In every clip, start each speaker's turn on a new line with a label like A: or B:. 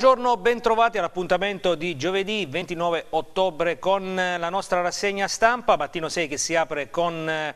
A: Buongiorno, bentrovati all'appuntamento di giovedì 29 ottobre con la nostra rassegna stampa, mattino 6 che si apre con eh,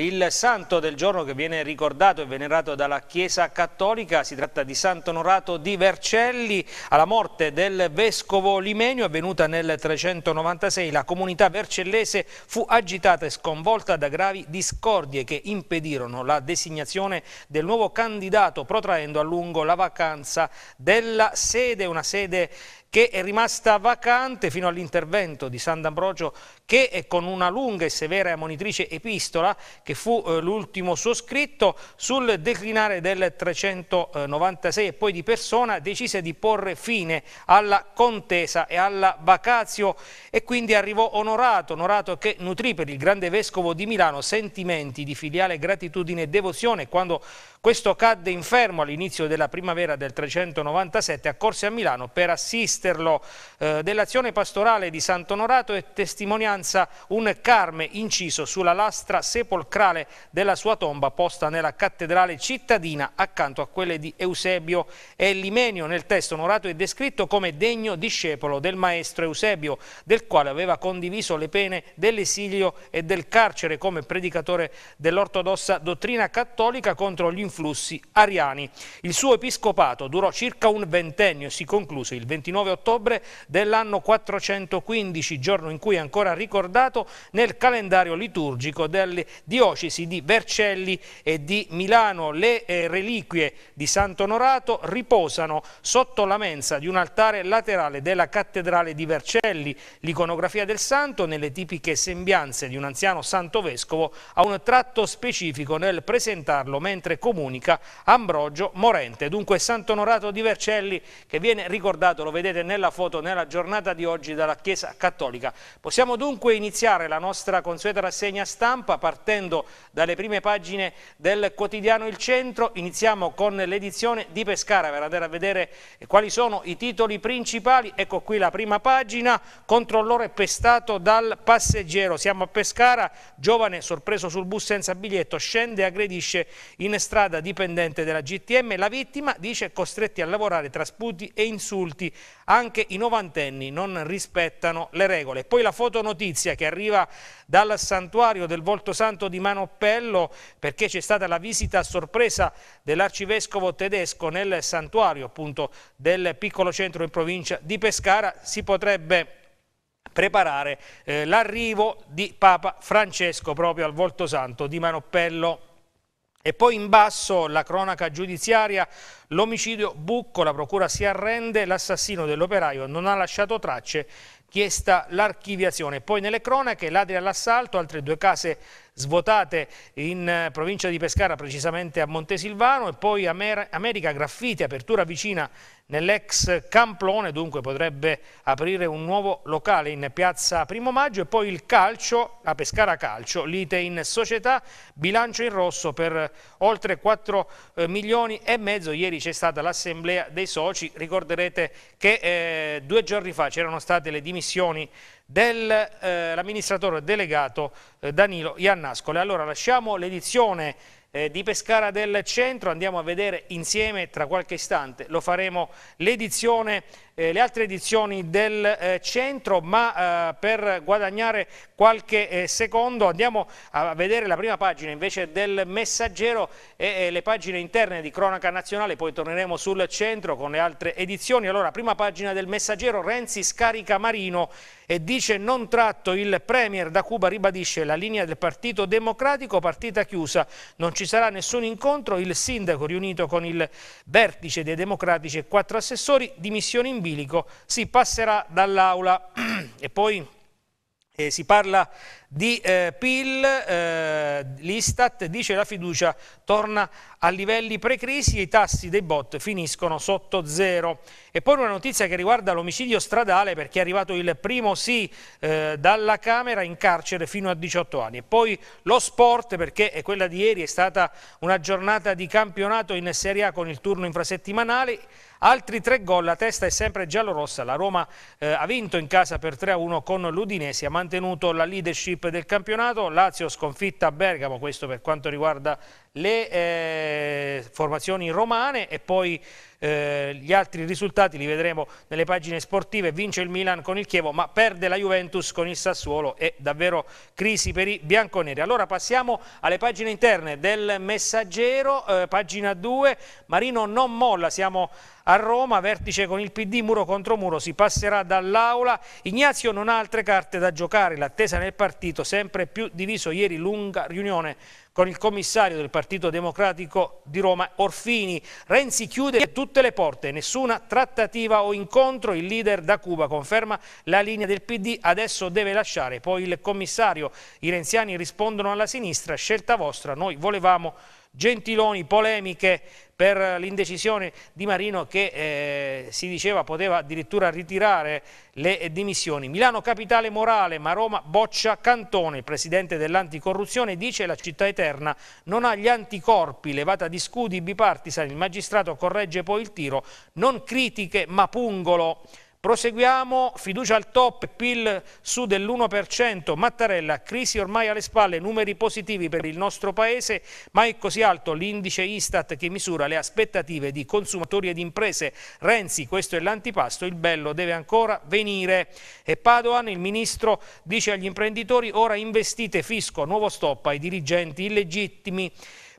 A: il santo del giorno che viene ricordato e venerato dalla Chiesa Cattolica, si tratta di Sant'Onorato di Vercelli, alla morte del vescovo Limenio avvenuta nel 396 la comunità vercellese fu agitata e sconvolta da gravi discordie che impedirono la designazione del nuovo candidato protraendo a lungo la vacanza della sede, una sede che è rimasta vacante fino all'intervento di Sant'Ambrogio che con una lunga e severa e ammonitrice epistola, che fu eh, l'ultimo suo scritto, sul declinare del 396 e poi di persona decise di porre fine alla contesa e alla vacazio e quindi arrivò onorato, onorato che nutrì per il grande vescovo di Milano sentimenti di filiale gratitudine e devozione quando questo cadde infermo all'inizio della primavera del 397 accorse a Milano per assistere Pisterlo eh, dell'azione pastorale di Sant'Onorato e testimonianza un carme inciso sulla lastra sepolcrale della sua tomba posta nella cattedrale cittadina accanto a quelle di Eusebio e Limenio. Nel testo Onorato è descritto come degno discepolo del maestro Eusebio, del quale aveva condiviso le pene dell'esilio e del carcere come predicatore dell'ortodossa dottrina cattolica contro gli influssi ariani. Il suo episcopato durò circa un ventennio e si concluse il 29 ottobre dell'anno 415, giorno in cui è ancora ricordato nel calendario liturgico delle diocesi di Vercelli e di Milano. Le eh, reliquie di Sant'Onorato riposano sotto la mensa di un altare laterale della cattedrale di Vercelli. L'iconografia del santo, nelle tipiche sembianze di un anziano santo vescovo, ha un tratto specifico nel presentarlo mentre comunica Ambrogio Morente. Dunque Sant'Onorato di Vercelli che viene ricordato, lo vedete ricostruire nella foto nella giornata di oggi dalla Chiesa Cattolica. Possiamo dunque iniziare la nostra consueta rassegna stampa partendo dalle prime pagine del quotidiano Il Centro. Iniziamo con l'edizione di Pescara per andare a vedere quali sono i titoli principali. Ecco qui la prima pagina, controllore pestato dal passeggero. Siamo a Pescara, giovane sorpreso sul bus senza biglietto, scende e aggredisce in strada dipendente della GTM. La vittima dice costretti a lavorare tra sputi e insulti anche i novantenni non rispettano le regole. Poi la fotonotizia che arriva dal santuario del Volto Santo di Manoppello, perché c'è stata la visita a sorpresa dell'arcivescovo tedesco nel santuario appunto del piccolo centro in provincia di Pescara, si potrebbe preparare eh, l'arrivo di Papa Francesco proprio al Volto Santo di Manoppello. E poi in basso la cronaca giudiziaria, l'omicidio Bucco, la procura si arrende, l'assassino dell'operaio non ha lasciato tracce, chiesta l'archiviazione. Poi nelle cronache ladri all'assalto, altre due case svuotate in eh, provincia di Pescara, precisamente a Montesilvano, e poi Amer America Graffiti, apertura vicina nell'ex Camplone, dunque potrebbe aprire un nuovo locale in piazza Primo Maggio, e poi il calcio, la Pescara Calcio, lite in società, bilancio in rosso per eh, oltre 4 eh, milioni e mezzo. Ieri c'è stata l'assemblea dei soci, ricorderete che eh, due giorni fa c'erano state le dimissioni dell'amministratore eh, delegato eh, Danilo Iannascoli. Allora lasciamo l'edizione eh, di Pescara del Centro, andiamo a vedere insieme tra qualche istante, lo faremo l'edizione eh, le altre edizioni del eh, centro, ma eh, per guadagnare qualche secondo andiamo a vedere la prima pagina invece del messaggero e le pagine interne di cronaca nazionale, poi torneremo sul centro con le altre edizioni. Allora, prima pagina del messaggero, Renzi scarica Marino e dice non tratto il Premier da Cuba ribadisce la linea del Partito Democratico, partita chiusa, non ci sarà nessun incontro, il sindaco riunito con il vertice dei democratici e quattro assessori, dimissioni in bilico, si passerà dall'aula e poi... Eh, si parla di eh, PIL, eh, l'Istat dice la fiducia torna a livelli pre-crisi e i tassi dei bot finiscono sotto zero. E poi una notizia che riguarda l'omicidio stradale perché è arrivato il primo sì eh, dalla Camera in carcere fino a 18 anni. E poi lo sport perché è quella di ieri è stata una giornata di campionato in Serie A con il turno infrasettimanale. Altri tre gol, la testa è sempre giallorossa, la Roma eh, ha vinto in casa per 3-1 con l'Udinese, ha mantenuto la leadership del campionato, Lazio sconfitta a Bergamo, questo per quanto riguarda le eh, formazioni romane e poi eh, gli altri risultati li vedremo nelle pagine sportive, vince il Milan con il Chievo ma perde la Juventus con il Sassuolo, è davvero crisi per i bianconeri. Allora passiamo alle pagine interne del Messaggero, eh, pagina 2, Marino non molla, siamo a Roma, vertice con il PD, muro contro muro, si passerà dall'aula, Ignazio non ha altre carte da giocare, l'attesa nel partito sempre più diviso, ieri lunga riunione con il commissario del Partito Democratico di Roma, Orfini. Renzi chiude tutte le porte, nessuna trattativa o incontro. Il leader da Cuba conferma la linea del PD, adesso deve lasciare poi il commissario. I renziani rispondono alla sinistra, scelta vostra, noi volevamo Gentiloni, polemiche per l'indecisione di Marino che eh, si diceva poteva addirittura ritirare le dimissioni. Milano capitale morale, ma Roma boccia Cantone, il presidente dell'anticorruzione, dice la città eterna non ha gli anticorpi, levata di scudi bipartisan, il magistrato corregge poi il tiro, non critiche ma pungolo. Proseguiamo, fiducia al top, PIL su dell'1%, Mattarella, crisi ormai alle spalle, numeri positivi per il nostro Paese, ma è così alto l'indice Istat che misura le aspettative di consumatori ed imprese. Renzi, questo è l'antipasto, il bello deve ancora venire. E Padoan, il ministro, dice agli imprenditori, ora investite fisco, nuovo stop ai dirigenti illegittimi.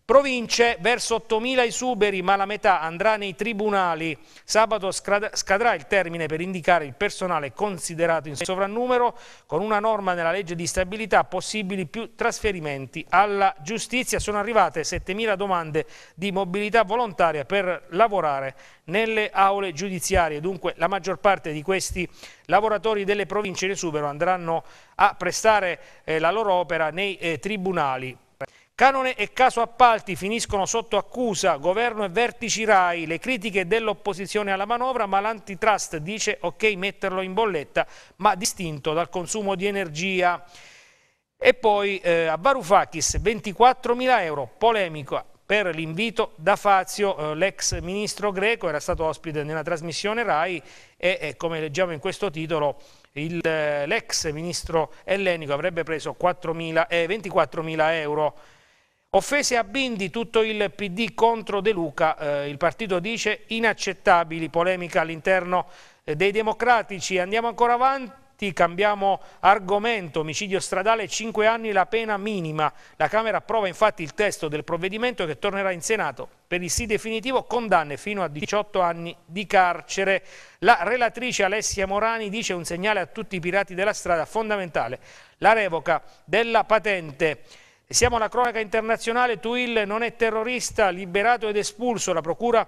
A: Province verso 8.000 esuberi, ma la metà andrà nei tribunali. Sabato scadrà il termine per indicare il personale considerato in sovrannumero. Con una norma nella legge di stabilità possibili più trasferimenti alla giustizia. Sono arrivate 7.000 domande di mobilità volontaria per lavorare nelle aule giudiziarie. Dunque la maggior parte di questi lavoratori delle province in esubero andranno a prestare eh, la loro opera nei eh, tribunali. Canone e caso appalti finiscono sotto accusa, governo e vertici RAI, le critiche dell'opposizione alla manovra, ma l'antitrust dice ok metterlo in bolletta, ma distinto dal consumo di energia. E poi eh, a Varoufakis 24.000 euro, polemica per l'invito da Fazio, eh, l'ex ministro greco, era stato ospite nella trasmissione RAI e, e eh, come leggiamo in questo titolo eh, l'ex eh, ministro ellenico avrebbe preso 4.000, 24.000 eh, euro Offese a Bindi, tutto il PD contro De Luca, eh, il partito dice inaccettabili, polemica all'interno eh, dei democratici. Andiamo ancora avanti, cambiamo argomento, omicidio stradale, 5 anni la pena minima. La Camera approva infatti il testo del provvedimento che tornerà in Senato per il sì definitivo, condanne fino a 18 anni di carcere. La relatrice Alessia Morani dice un segnale a tutti i pirati della strada fondamentale, la revoca della patente siamo alla cronaca internazionale, Tuil non è terrorista, liberato ed espulso, la procura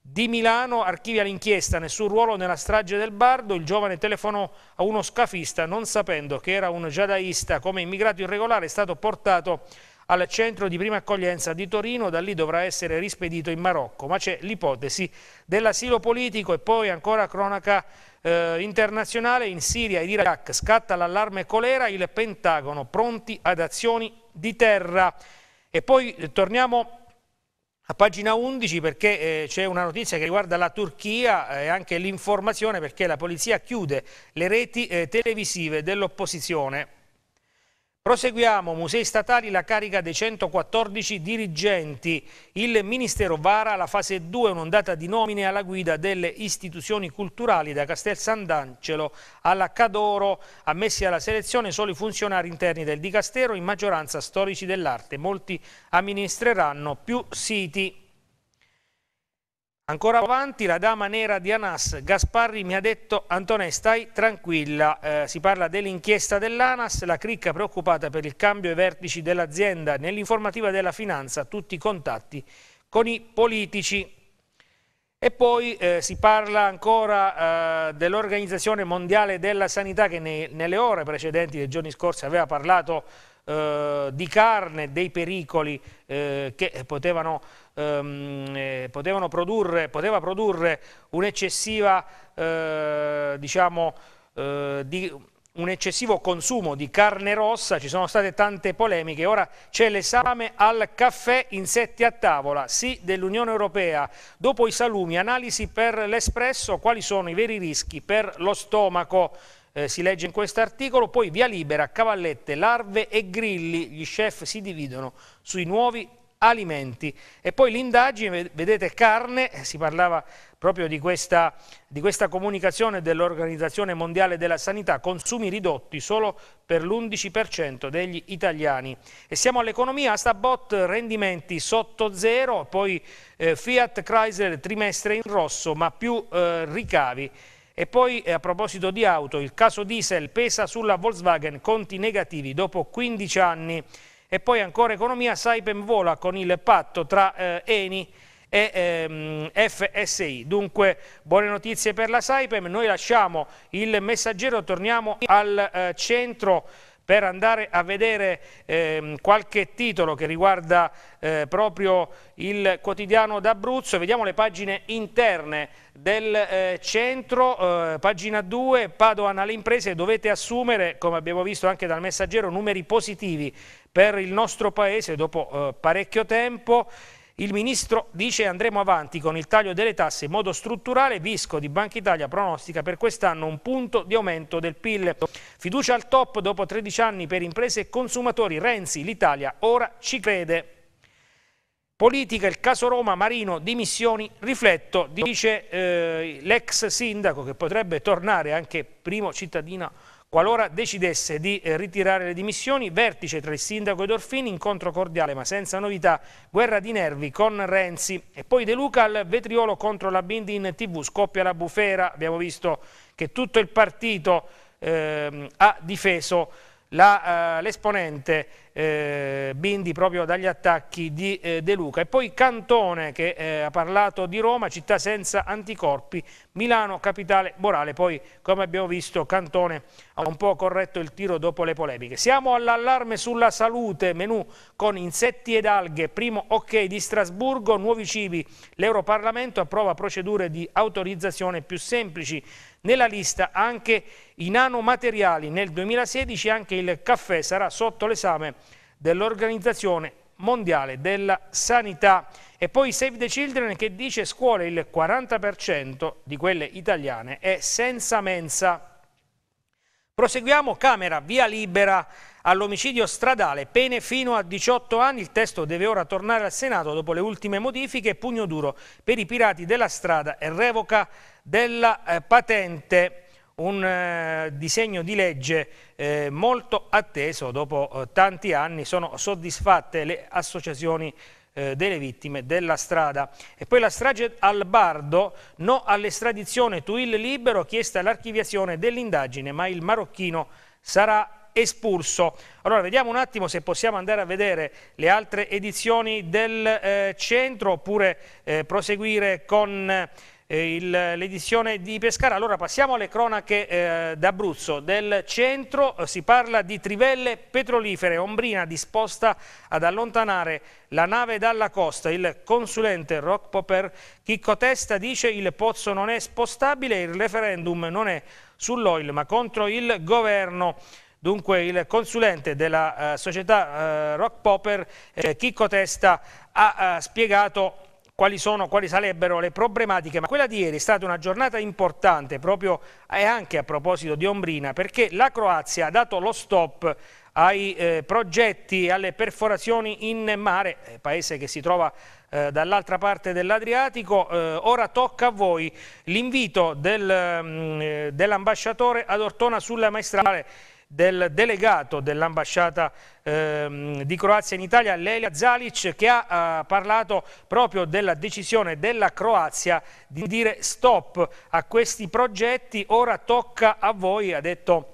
A: di Milano archivia l'inchiesta, nessun ruolo nella strage del Bardo, il giovane telefonò a uno scafista non sapendo che era un giadaista, come immigrato irregolare è stato portato al centro di prima accoglienza di Torino, da lì dovrà essere rispedito in Marocco, ma c'è l'ipotesi dell'asilo politico e poi ancora cronaca eh, internazionale in Siria ed Iraq, scatta l'allarme colera, il Pentagono pronti ad azioni di terra. E poi eh, torniamo a pagina 11 perché eh, c'è una notizia che riguarda la Turchia eh, e anche l'informazione perché la polizia chiude le reti eh, televisive dell'opposizione. Proseguiamo, Musei Statali, la carica dei 114 dirigenti. Il Ministero vara la fase 2, un'ondata di nomine alla guida delle istituzioni culturali da Castel Sant'Angelo alla Cadoro, ammessi alla selezione solo i funzionari interni del Dicastero, in maggioranza storici dell'arte. Molti amministreranno più siti. Ancora avanti la dama nera di Anas, Gasparri mi ha detto Antone stai tranquilla, eh, si parla dell'inchiesta dell'Anas, la cricca preoccupata per il cambio ai vertici dell'azienda, nell'informativa della finanza tutti i contatti con i politici. E poi eh, si parla ancora eh, dell'Organizzazione Mondiale della Sanità che nei, nelle ore precedenti dei giorni scorsi aveva parlato eh, di carne, dei pericoli eh, che potevano, ehm, eh, potevano produrre, poteva produrre un'eccessiva, eh, diciamo, di, un eccessivo consumo di carne rossa, ci sono state tante polemiche, ora c'è l'esame al caffè insetti a tavola, sì dell'Unione Europea, dopo i salumi, analisi per l'espresso, quali sono i veri rischi per lo stomaco? eh, si legge in questo articolo, poi via libera, cavallette, larve e grilli, gli chef si dividono sui nuovi alimenti. E poi l'indagine, vedete carne, eh, si parlava proprio di questa, di questa comunicazione dell'Organizzazione Mondiale della Sanità, consumi ridotti solo per l'11% degli italiani. E siamo all'economia, Stabot rendimenti sotto zero, poi eh, Fiat Chrysler trimestre in rosso ma più eh, ricavi. E poi eh, a proposito di auto, il caso diesel pesa sulla Volkswagen, conti negativi dopo 15 anni. E poi ancora economia, Saipem vola con il patto tra eh, Eni e ehm, FSI. Dunque buone notizie per la Saipem, noi lasciamo il messaggero, torniamo al eh, centro per andare a vedere eh, qualche titolo che riguarda eh, proprio il quotidiano d'Abruzzo. Vediamo le pagine interne del eh, centro, eh, pagina 2, Padoan alle imprese, dovete assumere, come abbiamo visto anche dal messaggero, numeri positivi per il nostro Paese dopo eh, parecchio tempo. Il ministro dice andremo avanti con il taglio delle tasse in modo strutturale, Visco di Banca Italia pronostica per quest'anno un punto di aumento del PIL. Fiducia al top dopo 13 anni per imprese e consumatori, Renzi, l'Italia ora ci crede. Politica, il caso Roma, Marino, dimissioni, rifletto, dice eh, l'ex sindaco che potrebbe tornare anche primo cittadino Qualora decidesse di eh, ritirare le dimissioni, vertice tra il sindaco e Dorfini, incontro cordiale ma senza novità, guerra di nervi con Renzi e poi De Luca al vetriolo contro la Bindi in tv, scoppia la bufera, abbiamo visto che tutto il partito eh, ha difeso eh, l'esponente eh, Bindi proprio dagli attacchi di eh, De Luca. E poi Cantone che eh, ha parlato di Roma, città senza anticorpi, Milano, capitale morale. Poi come abbiamo visto Cantone ha un po' corretto il tiro dopo le polemiche. Siamo all'allarme sulla salute, menù con insetti ed alghe, primo ok di Strasburgo, nuovi cibi. L'Europarlamento approva procedure di autorizzazione più semplici. Nella lista anche i nanomateriali. Nel 2016 anche il caffè sarà sotto l'esame dell'Organizzazione Mondiale della Sanità. E poi Save the Children che dice scuole il 40% di quelle italiane è senza mensa. Proseguiamo, Camera, via libera all'omicidio stradale, pene fino a 18 anni, il testo deve ora tornare al Senato dopo le ultime modifiche, pugno duro per i pirati della strada e revoca della eh, patente un eh, disegno di legge eh, molto atteso dopo eh, tanti anni, sono soddisfatte le associazioni delle vittime della strada. E poi la strage al Bardo, no all'estradizione Tuil Libero, chiesta l'archiviazione dell'indagine, ma il marocchino sarà espulso. Allora vediamo un attimo se possiamo andare a vedere le altre edizioni del centro oppure proseguire con eh, l'edizione di Pescara. Allora passiamo alle cronache eh, d'Abruzzo. Del centro eh, si parla di trivelle petrolifere. Ombrina disposta ad allontanare la nave dalla costa. Il consulente Rock Popper Chicco Testa dice il pozzo non è spostabile, il referendum non è sull'oil ma contro il governo. Dunque il consulente della eh, società eh, Rock Popper, eh, Chicco Testa, ha spiegato quali, sono, quali sarebbero le problematiche, ma quella di ieri è stata una giornata importante proprio e anche a proposito di Ombrina perché la Croazia ha dato lo stop ai eh, progetti e alle perforazioni in mare, eh, paese che si trova eh, dall'altra parte dell'Adriatico. Eh, ora tocca a voi l'invito del, mm, eh, dell'ambasciatore ad Ortona sulla maestrale del delegato dell'ambasciata ehm, di Croazia in Italia, Lelia Zalic, che ha eh, parlato proprio della decisione della Croazia di dire stop a questi progetti, ora tocca a voi, ha detto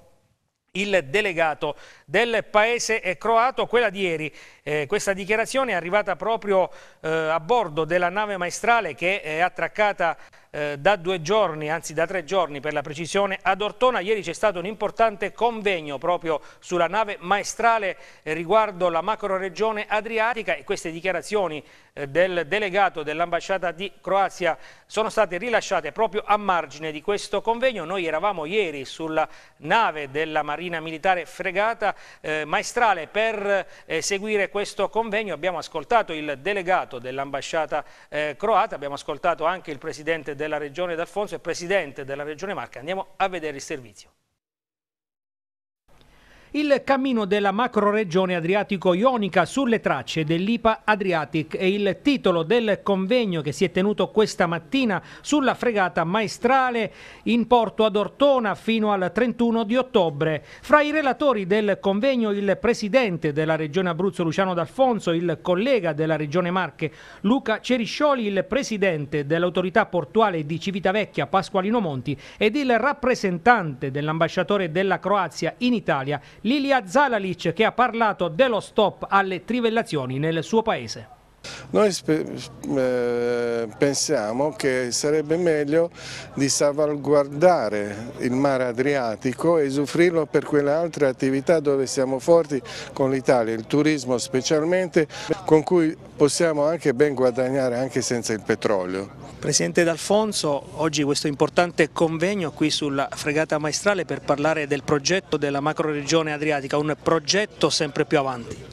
A: il delegato del paese eh, croato, quella di ieri. Eh, questa dichiarazione è arrivata proprio eh, a bordo della nave maestrale che è attraccata eh, da due giorni, anzi da tre giorni per la precisione, ad Ortona. Ieri c'è stato un importante convegno proprio sulla nave maestrale eh, riguardo la macro regione adriatica e queste dichiarazioni eh, del delegato dell'ambasciata di Croazia sono state rilasciate proprio a margine di questo convegno. Noi eravamo ieri sulla nave della Marina Militare Fregata eh, Maestrale per eh, seguire questo convegno. Abbiamo ascoltato il delegato dell'ambasciata eh, croata, abbiamo ascoltato anche il presidente della Regione D'Alfonso e Presidente della Regione Marca. Andiamo a vedere il servizio il cammino della macroregione adriatico-ionica sulle tracce dell'IPA Adriatic e il titolo del convegno che si è tenuto questa mattina sulla fregata maestrale in porto ad Ortona fino al 31 di ottobre. Fra i relatori del convegno il presidente della regione Abruzzo Luciano D'Alfonso, il collega della regione Marche Luca Ceriscioli, il presidente dell'autorità portuale di Civitavecchia Pasqualino Monti ed il rappresentante dell'ambasciatore della Croazia in Italia Lilia Zalalic che ha parlato dello stop alle trivellazioni nel suo paese.
B: Noi eh, pensiamo che sarebbe meglio di salvaguardare il mare Adriatico e usufruirlo per quelle altre attività dove siamo forti con l'Italia, il turismo specialmente, con cui possiamo anche ben guadagnare anche senza il petrolio.
A: Presidente D'Alfonso, oggi questo importante convegno qui sulla fregata maestrale per parlare del progetto della macro regione adriatica, un progetto sempre più avanti.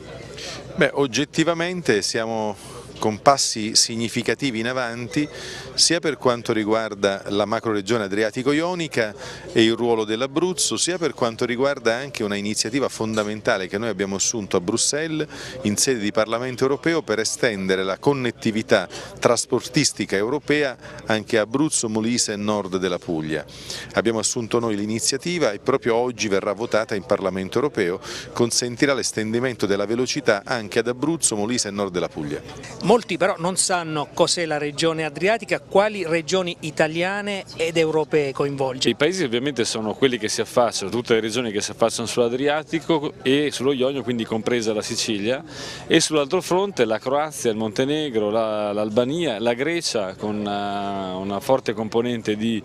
B: Beh, oggettivamente siamo con passi significativi in avanti sia per quanto riguarda la macroregione adriatico-ionica e il ruolo dell'Abruzzo sia per quanto riguarda anche una iniziativa fondamentale che noi abbiamo assunto a Bruxelles in sede di Parlamento europeo per estendere la connettività trasportistica europea anche a Abruzzo, Molise e nord della Puglia. Abbiamo assunto noi l'iniziativa e proprio oggi verrà votata in Parlamento europeo, consentirà l'estendimento della velocità anche ad Abruzzo, Molise e nord della Puglia.
A: Molti però non sanno cos'è la regione adriatica, quali regioni italiane ed europee coinvolge.
B: I paesi ovviamente sono quelli che si affacciano, tutte le regioni che si affacciano sull'Adriatico e sullo Ionio, quindi compresa la Sicilia, e sull'altro fronte la Croazia, il Montenegro, l'Albania, la, Grecia con una, eh, una forte componente di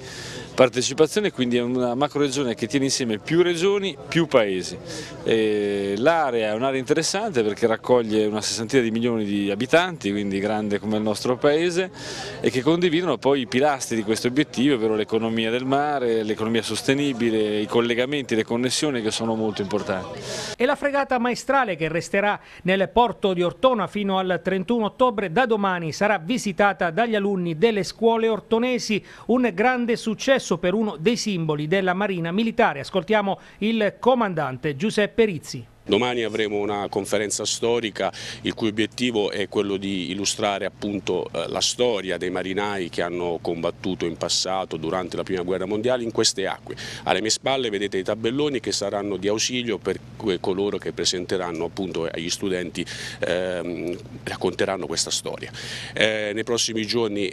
B: partecipazione, quindi è una macroregione che tiene insieme più regioni, più paesi. L'area è un'area interessante perché raccoglie una sessantina di milioni di abitanti, quindi grande come il nostro paese, e che condividono poi i pilastri di questo obiettivo, ovvero l'economia del mare, l'economia sostenibile, i collegamenti, le connessioni che sono molto importanti.
A: E la fregata maestrale che resterà nel porto di Ortona fino al 31 ottobre da domani sarà visitata dagli alunni delle scuole ortonesi, un grande successo per uno dei simboli della Marina Militare. Ascoltiamo il comandante Giuseppe Rizzi.
C: Domani avremo una conferenza storica il cui obiettivo è quello di illustrare appunto eh, la storia dei marinai che hanno combattuto in passato durante la prima guerra mondiale in queste acque. Alle mie spalle vedete i tabelloni che saranno di ausilio per coloro che presenteranno appunto agli studenti, eh, racconteranno questa storia. Eh, nei prossimi giorni,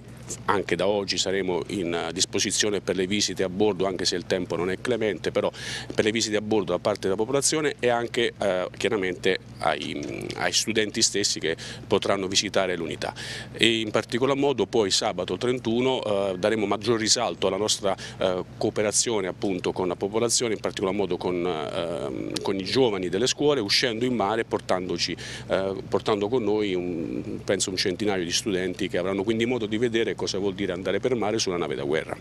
C: anche da oggi, saremo in disposizione per le visite a bordo, anche se il tempo non è clemente, però per le visite a bordo da parte della popolazione e anche eh, chiaramente ai, ai, studenti stessi che potranno visitare l'unità. in particolar modo poi sabato 31 eh, daremo maggior risalto alla nostra eh, cooperazione appunto con la popolazione, in particolar modo con, ehm, con i giovani delle scuole, uscendo in mare e eh, portando con noi un, penso un centinaio di studenti che avranno quindi modo di vedere cosa vuol dire andare per mare sulla nave da guerra.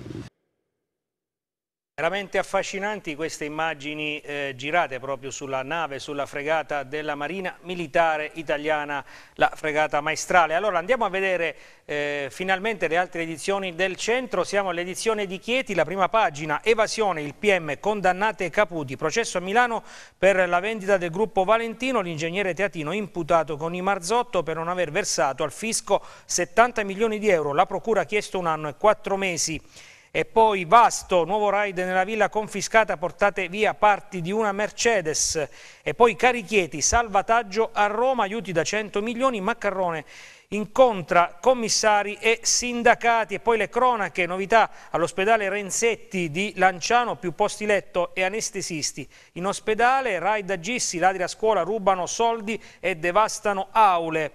A: Veramente affascinanti queste immagini eh, girate proprio sulla nave, sulla fregata della Marina Militare Italiana, la fregata maestrale. Allora andiamo a vedere eh, finalmente le altre edizioni del centro. Siamo all'edizione di Chieti, la prima pagina, evasione, il PM, condannate Caputi, processo a Milano per la vendita del gruppo Valentino, l'ingegnere Teatino imputato con i Marzotto per non aver versato al fisco 70 milioni di euro. La procura ha chiesto un anno e quattro mesi. E poi vasto, nuovo raid nella villa confiscata, portate via parti di una Mercedes. E poi Carichieti, salvataggio a Roma, aiuti da 100 milioni, Maccarrone incontra commissari e sindacati e poi le cronache, novità all'ospedale Renzetti di Lanciano, più posti letto e anestesisti in ospedale, raid da Gissi, ladri a scuola, rubano soldi e devastano aule.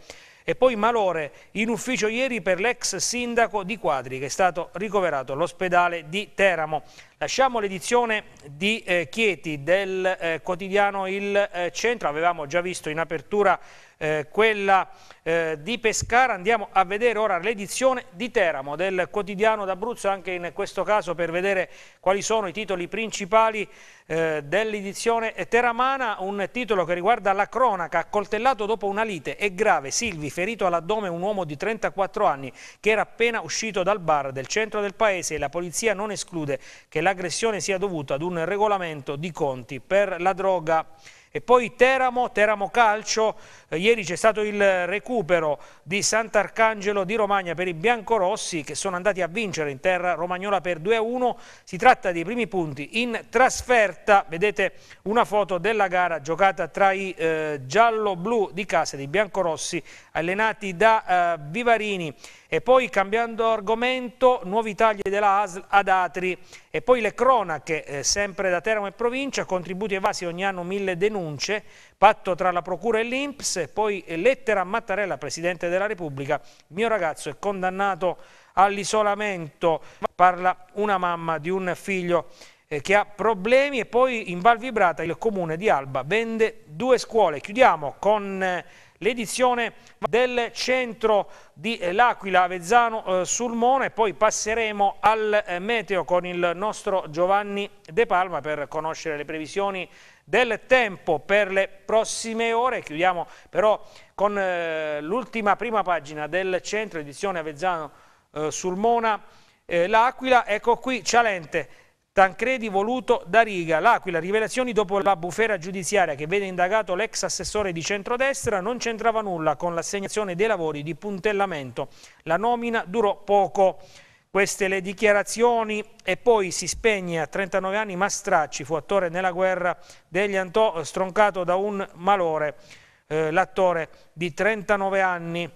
A: E poi malore in ufficio ieri per l'ex sindaco di Quadri che è stato ricoverato all'ospedale di Teramo. Lasciamo l'edizione di eh, Chieti del eh, quotidiano Il eh, Centro, avevamo già visto in apertura eh, quella eh, di Pescara. Andiamo a vedere ora l'edizione di Teramo del quotidiano d'Abruzzo, anche in questo caso per vedere quali sono i titoli principali eh, dell'edizione teramana. Un titolo che riguarda la cronaca, accoltellato dopo una lite, è grave. Silvi, ferito all'addome un uomo di 34 anni che era appena uscito dal bar del centro del paese e la polizia non esclude che l'aggressione sia dovuta ad un regolamento di conti per la droga. E poi Teramo, Teramo Calcio, eh, ieri c'è stato il recupero di Sant'Arcangelo di Romagna per i biancorossi che sono andati a vincere in terra romagnola per 2-1. Si tratta dei primi punti in trasferta, vedete una foto della gara giocata tra i eh, giallo-blu di casa dei biancorossi allenati da eh, Vivarini. E poi cambiando argomento, nuovi tagli della ASL ad Atri e poi le cronache, eh, sempre da Teramo e provincia, contributi evasi ogni anno mille denunce, patto tra la Procura e l'Inps, e poi eh, lettera a Mattarella, Presidente della Repubblica, mio ragazzo è condannato all'isolamento, parla una mamma di un figlio eh, che ha problemi e poi in Val Vibrata il comune di Alba vende due scuole. Chiudiamo con... Eh, l'edizione del centro di eh, L'Aquila, Avezzano, eh, e poi passeremo al eh, meteo con il nostro Giovanni De Palma per conoscere le previsioni del tempo per le prossime ore. Chiudiamo però con eh, l'ultima prima pagina del centro edizione Avezzano eh, Sulmona eh, L'Aquila. Ecco qui Cialente Tancredi voluto da Riga, l'Aquila, rivelazioni dopo la bufera giudiziaria che vede indagato l'ex assessore di centrodestra non c'entrava nulla con l'assegnazione dei lavori di puntellamento. La nomina durò poco. Queste le dichiarazioni e poi si spegne a 39 anni Mastracci, fu attore nella guerra degli Antò, stroncato da un malore, eh, l'attore di 39 anni.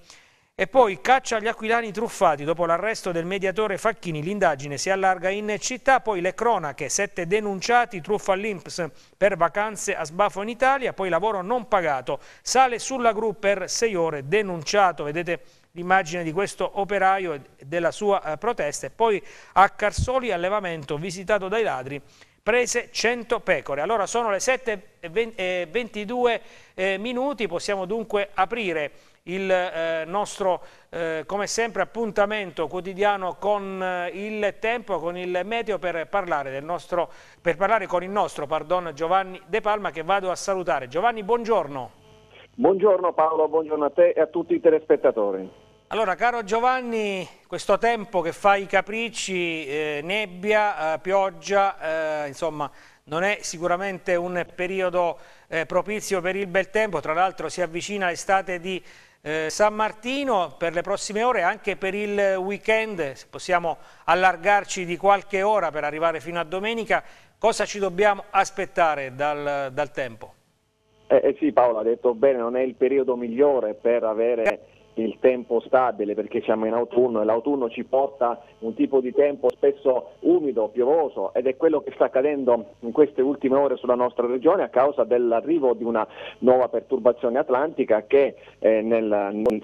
A: E poi caccia agli aquilani truffati. Dopo l'arresto del mediatore Facchini l'indagine si allarga in città, poi le cronache, sette denunciati, truffa all'Inps per vacanze a sbafo in Italia, poi lavoro non pagato, sale sulla gru per sei ore, denunciato, vedete l'immagine di questo operaio e della sua eh, protesta, e poi a Carsoli allevamento visitato dai ladri prese 100 pecore. Allora sono le 7.22 eh, minuti, possiamo dunque aprire il eh, nostro, eh, come sempre, appuntamento quotidiano con eh, il tempo, con il meteo, per parlare, nostro, per parlare con il nostro pardon, Giovanni De Palma che vado a salutare. Giovanni, buongiorno.
D: Buongiorno Paolo, buongiorno a te e a tutti i telespettatori.
A: Allora, caro Giovanni, questo tempo che fa i capricci, eh, nebbia, eh, pioggia, eh, insomma, non è sicuramente un periodo eh, propizio per il bel tempo, tra l'altro si avvicina l'estate di eh, San Martino per le prossime ore, anche per il weekend, se possiamo allargarci di qualche ora per arrivare fino a domenica, cosa ci dobbiamo aspettare dal, dal tempo?
D: Eh, eh sì Paolo ha detto bene, non è il periodo migliore per avere eh il tempo stabile perché siamo in autunno e l'autunno ci porta un tipo di tempo spesso umido, piovoso ed è quello che sta accadendo in queste ultime ore sulla nostra regione a causa dell'arrivo di una nuova perturbazione atlantica che eh, nel,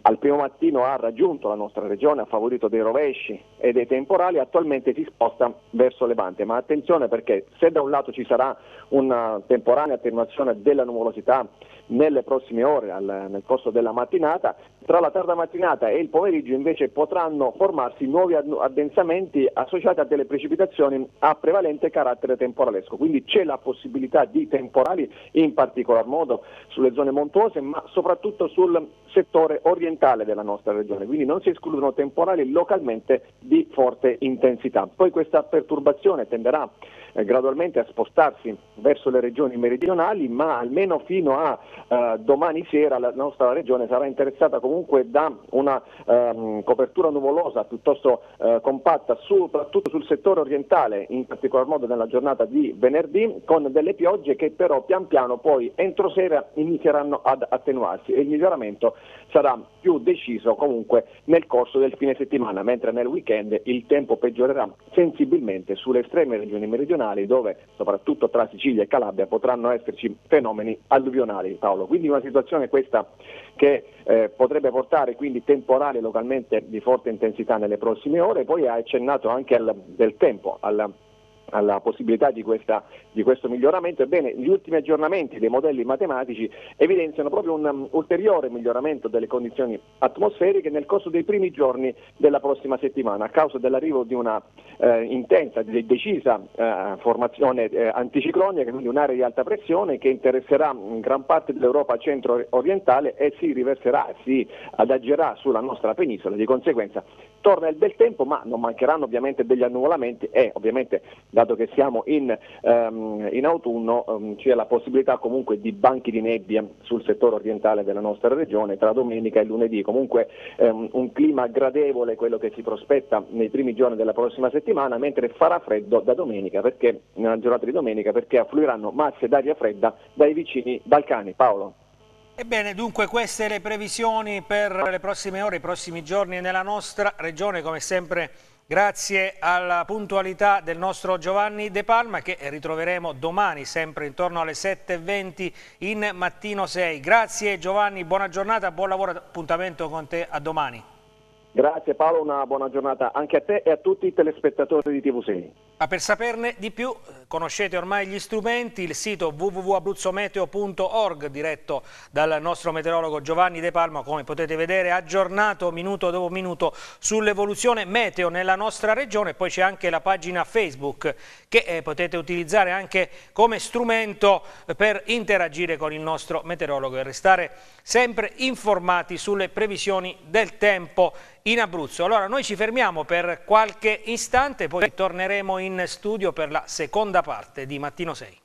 D: al primo mattino ha raggiunto la nostra regione, ha favorito dei rovesci e dei temporali, attualmente si sposta verso Levante, ma attenzione perché se da un lato ci sarà una temporanea attenuazione della nuvolosità nelle prossime ore, al, nel corso della mattinata, tra la tarda mattinata e il pomeriggio invece potranno formarsi nuovi addensamenti associati a delle precipitazioni a prevalente carattere temporalesco, quindi c'è la possibilità di temporali in particolar modo sulle zone montuose ma soprattutto sul settore orientale della nostra regione, quindi non si escludono temporali localmente di forte intensità. Poi questa perturbazione tenderà eh, gradualmente a spostarsi verso le regioni meridionali ma almeno fino a eh, domani sera la nostra regione sarà interessata comunque comunque dà una ehm, copertura nuvolosa piuttosto eh, compatta soprattutto sul settore orientale, in particolar modo nella giornata di venerdì, con delle piogge che però pian piano poi entro sera inizieranno ad attenuarsi e il miglioramento sarà più deciso comunque nel corso del fine settimana, mentre nel weekend il tempo peggiorerà sensibilmente sulle estreme regioni meridionali dove soprattutto tra Sicilia e Calabria potranno esserci fenomeni alluvionali. Paolo. Quindi una situazione questa che eh, potrebbe potrebbe portare quindi temporali localmente di forte intensità nelle prossime ore, poi ha accennato anche al, del tempo, al, alla possibilità di, questa, di, questo miglioramento, ebbene gli ultimi aggiornamenti dei modelli matematici evidenziano proprio un um, ulteriore miglioramento delle condizioni atmosferiche nel corso dei primi giorni della prossima settimana a causa dell'arrivo di una eh, intensa, e decisa eh, formazione eh, anticiclonica, quindi un'area di alta pressione che interesserà mm, gran parte dell'Europa centro-orientale e si riverserà, si adagerà sulla nostra penisola, di conseguenza torna il bel tempo, ma non mancheranno ovviamente degli annuvolamenti e ovviamente dato che siamo in, um, in autunno um, c'è la possibilità comunque di banchi di nebbia sul settore orientale della nostra regione tra domenica e lunedì, comunque um, un clima gradevole quello che si prospetta nei primi giorni della prossima settimana, mentre farà freddo da domenica, perché, nella giornata di domenica, perché affluiranno masse d'aria fredda dai vicini Balcani. Paolo.
A: Ebbene, dunque queste le previsioni per le prossime ore, i prossimi giorni nella nostra regione, come sempre grazie alla puntualità del nostro Giovanni De Palma che ritroveremo domani sempre intorno alle 7.20 in mattino 6. Grazie Giovanni, buona giornata, buon lavoro, appuntamento con te a domani.
D: Grazie Paolo, una buona giornata anche a te e a tutti i telespettatori di TV6.
A: Ma per saperne di più eh, conoscete ormai gli strumenti, il sito www.abruzzometeo.org diretto dal nostro meteorologo Giovanni De Palma, come potete vedere aggiornato minuto dopo minuto sull'evoluzione meteo nella nostra regione, poi c'è anche la pagina Facebook che eh, potete utilizzare anche come strumento eh, per interagire con il nostro meteorologo e restare sempre informati sulle previsioni del tempo in Abruzzo. Allora noi ci fermiamo per qualche istante, poi torneremo in in studio per la seconda parte di Mattino 6.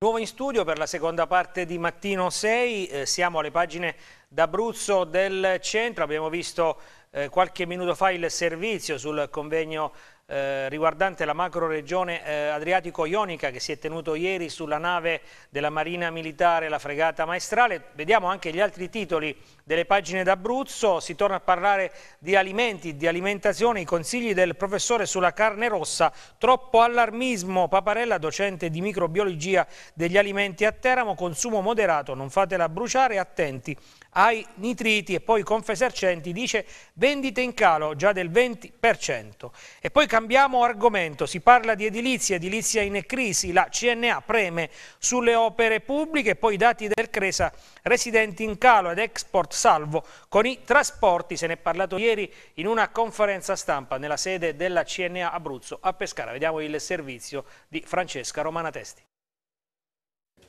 A: Nuovo in studio per la seconda parte di Mattino 6, eh, siamo alle pagine d'Abruzzo del centro, abbiamo visto eh, qualche minuto fa il servizio sul convegno eh, riguardante la macro regione eh, Adriatico-Ionica che si è tenuto ieri sulla nave della Marina Militare, la fregata maestrale. Vediamo anche gli altri titoli delle pagine d'Abruzzo, si torna a parlare di alimenti, di alimentazione, i consigli del professore sulla carne rossa, troppo allarmismo, Paparella docente di microbiologia degli alimenti a Teramo, consumo moderato, non fatela bruciare, attenti ai nitriti e poi Confesercenti dice vendite in calo già del 20%. E poi cambiamo argomento, si parla di edilizia, edilizia in crisi, la CNA preme sulle opere pubbliche, poi i dati del Cresa, residenti in calo ed export salvo con i trasporti, se ne è parlato ieri in una conferenza stampa nella sede della CNA Abruzzo a Pescara. Vediamo il servizio di Francesca Romanatesti.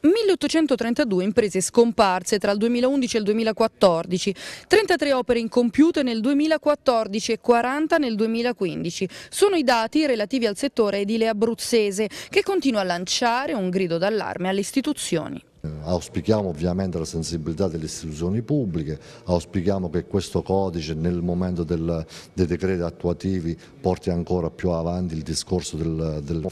C: 1832 imprese scomparse tra il 2011 e il 2014, 33 opere incompiute nel 2014 e 40 nel 2015. Sono i dati relativi al settore edile abruzzese che continua a lanciare un grido d'allarme alle istituzioni.
E: Auspichiamo ovviamente la sensibilità delle istituzioni pubbliche, auspichiamo che questo codice nel momento del, dei decreti attuativi porti ancora più avanti il discorso del, del,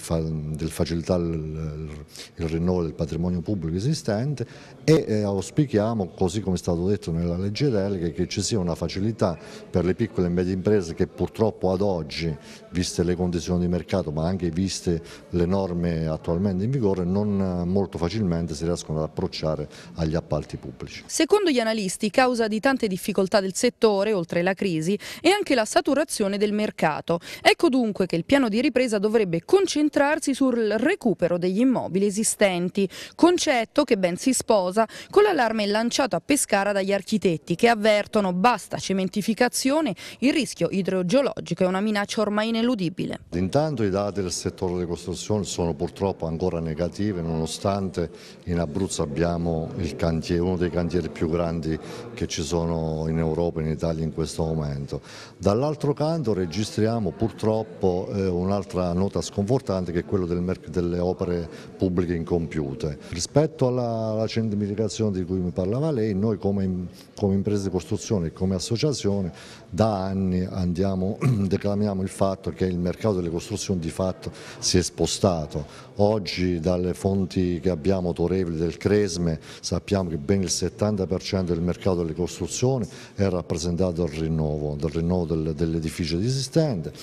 E: del facilitare il, il, rinnovo del patrimonio pubblico esistente e eh, auspichiamo, così come è stato detto nella legge delega, che ci sia una facilità per le piccole e medie imprese che purtroppo ad oggi, viste le condizioni di mercato ma anche viste le norme attualmente in vigore, non eh, molto facilmente si riescono ad approcciare agli appalti pubblici.
C: Secondo gli analisti, causa di tante difficoltà del settore, oltre la crisi, è anche la saturazione del mercato. Ecco dunque che il piano di ripresa dovrebbe concentrarsi sul recupero degli immobili esistenti, concetto che ben si sposa con l'allarme lanciato a Pescara dagli architetti che avvertono basta cementificazione, il rischio idrogeologico è una minaccia ormai ineludibile.
E: Intanto i dati del settore delle costruzioni sono purtroppo ancora negative nonostante in Abruzzo Abruzzo abbiamo cantiere, uno dei cantieri più grandi che ci sono in Europa e in Italia in questo momento. Dall'altro canto registriamo purtroppo eh, un'altra nota sconfortante che è quella del delle opere pubbliche incompiute. Rispetto alla, alla centrificazione di cui mi parlava lei, noi come, come imprese di costruzione e come associazione da anni andiamo, declamiamo il fatto che il mercato delle costruzioni di fatto si è spostato. Oggi dalle fonti che abbiamo autorevoli del Cresme sappiamo che ben il 70% del mercato delle costruzioni è rappresentato dal rinnovo, dal rinnovo del, dell'edificio esistente.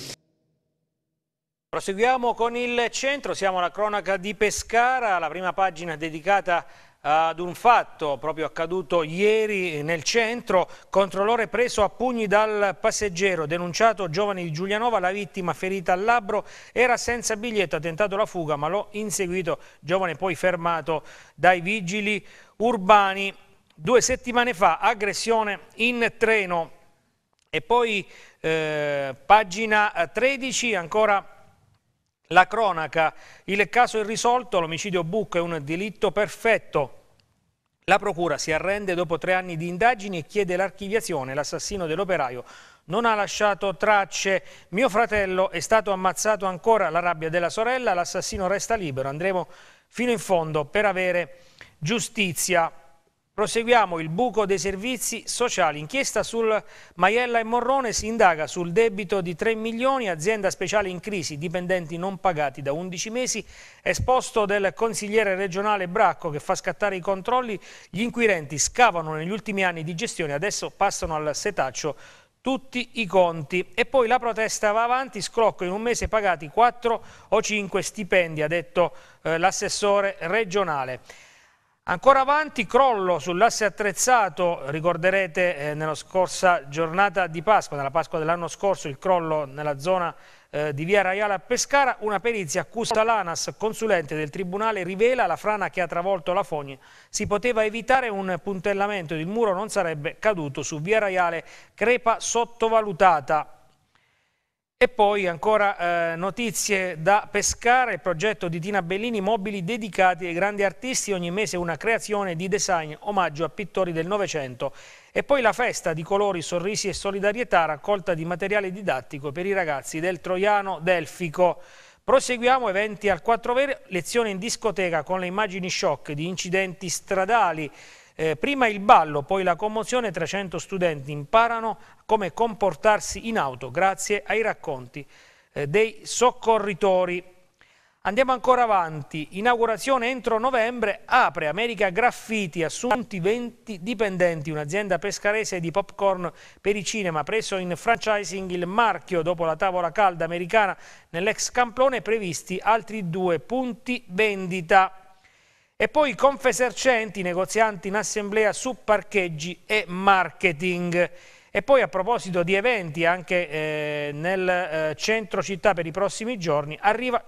A: Proseguiamo con il centro, siamo alla cronaca di Pescara, la prima pagina dedicata a ad un fatto proprio accaduto ieri nel centro, controllore preso a pugni dal passeggero, denunciato giovane di Giulianova, la vittima ferita al labbro, era senza biglietto, ha tentato la fuga ma l'ho inseguito, giovane poi fermato dai vigili urbani. Due settimane fa aggressione in treno e poi eh, pagina 13 ancora la cronaca, il caso irrisolto, l'omicidio Bucco è un delitto perfetto. La procura si arrende dopo tre anni di indagini e chiede l'archiviazione. L'assassino dell'operaio non ha lasciato tracce. Mio fratello è stato ammazzato ancora la rabbia della sorella. L'assassino resta libero. Andremo fino in fondo per avere giustizia. Proseguiamo il buco dei servizi sociali. Inchiesta sul Maiella e Morrone si indaga sul debito di 3 milioni, azienda speciale in crisi, dipendenti non pagati da 11 mesi. Esposto del consigliere regionale Bracco che fa scattare i controlli, gli inquirenti scavano negli ultimi anni di gestione, adesso passano al setaccio tutti i conti. E poi la protesta va avanti, scrocco in un mese pagati 4 o 5 stipendi, ha detto eh, l'assessore regionale. Ancora avanti, crollo sull'asse attrezzato, ricorderete eh, nella scorsa giornata di Pasqua, nella Pasqua dell'anno scorso, il crollo nella zona eh, di Via Raiale a Pescara, una perizia accusa l'ANAS, consulente del Tribunale, rivela la frana che ha travolto la fogna. Si poteva evitare un puntellamento ed il muro non sarebbe caduto su Via Raiale, crepa sottovalutata. E poi ancora eh, notizie da pescare, il progetto di Tina Bellini, mobili dedicati ai grandi artisti, ogni mese una creazione di design, omaggio a pittori del Novecento. E poi la festa di colori, sorrisi e solidarietà, raccolta di materiale didattico per i ragazzi del Troiano Delfico. Proseguiamo eventi al 4 vere, lezione in discoteca con le immagini shock di incidenti stradali. Eh, prima il ballo, poi la commozione, 300 studenti imparano come comportarsi in auto grazie ai racconti eh, dei soccorritori. Andiamo ancora avanti, inaugurazione entro novembre, apre America Graffiti, assunti 20 dipendenti, un'azienda pescarese di popcorn per i cinema, preso in franchising il marchio dopo la tavola calda americana nell'ex camplone, previsti altri due punti vendita. E poi confesercenti, negozianti in assemblea su parcheggi e marketing. E poi a proposito di eventi anche eh, nel eh, centro città per i prossimi giorni arriva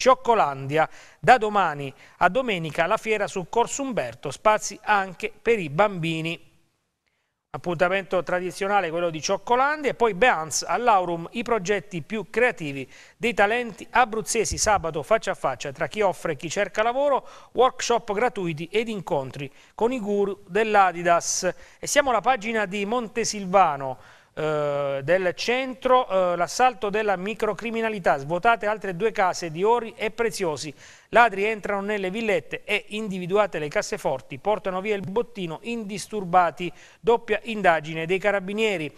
A: Cioccolandia. Da domani a domenica la fiera su Corso Umberto, spazi anche per i bambini. Appuntamento tradizionale quello di Cioccolandi e poi Beans all'Aurum i progetti più creativi dei talenti abruzzesi sabato faccia a faccia tra chi offre e chi cerca lavoro, workshop gratuiti ed incontri con i guru dell'Adidas. E siamo alla pagina di Montesilvano eh, del centro, eh, l'assalto della microcriminalità, svuotate altre due case di ori e preziosi, ladri entrano nelle villette e individuate le casseforti, portano via il bottino indisturbati, doppia indagine dei carabinieri.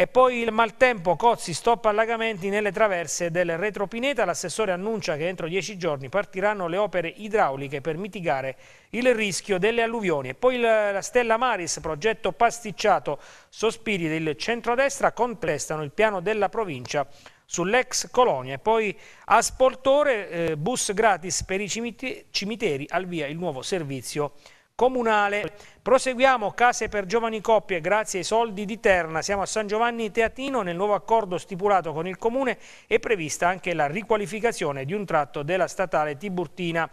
A: E poi il maltempo, Cozzi stop allagamenti nelle traverse del retropineta. L'assessore annuncia che entro dieci giorni partiranno le opere idrauliche per mitigare il rischio delle alluvioni. E poi la Stella Maris, progetto pasticciato, sospiri del centrodestra contestano il piano della provincia sull'ex colonia. E poi a Sportore, eh, bus gratis per i cimiteri, cimiteri al via il nuovo servizio comunale. Proseguiamo case per giovani coppie grazie ai soldi di Terna. Siamo a San Giovanni Teatino. Nel nuovo accordo stipulato con il comune è prevista anche la riqualificazione di un tratto della statale Tiburtina.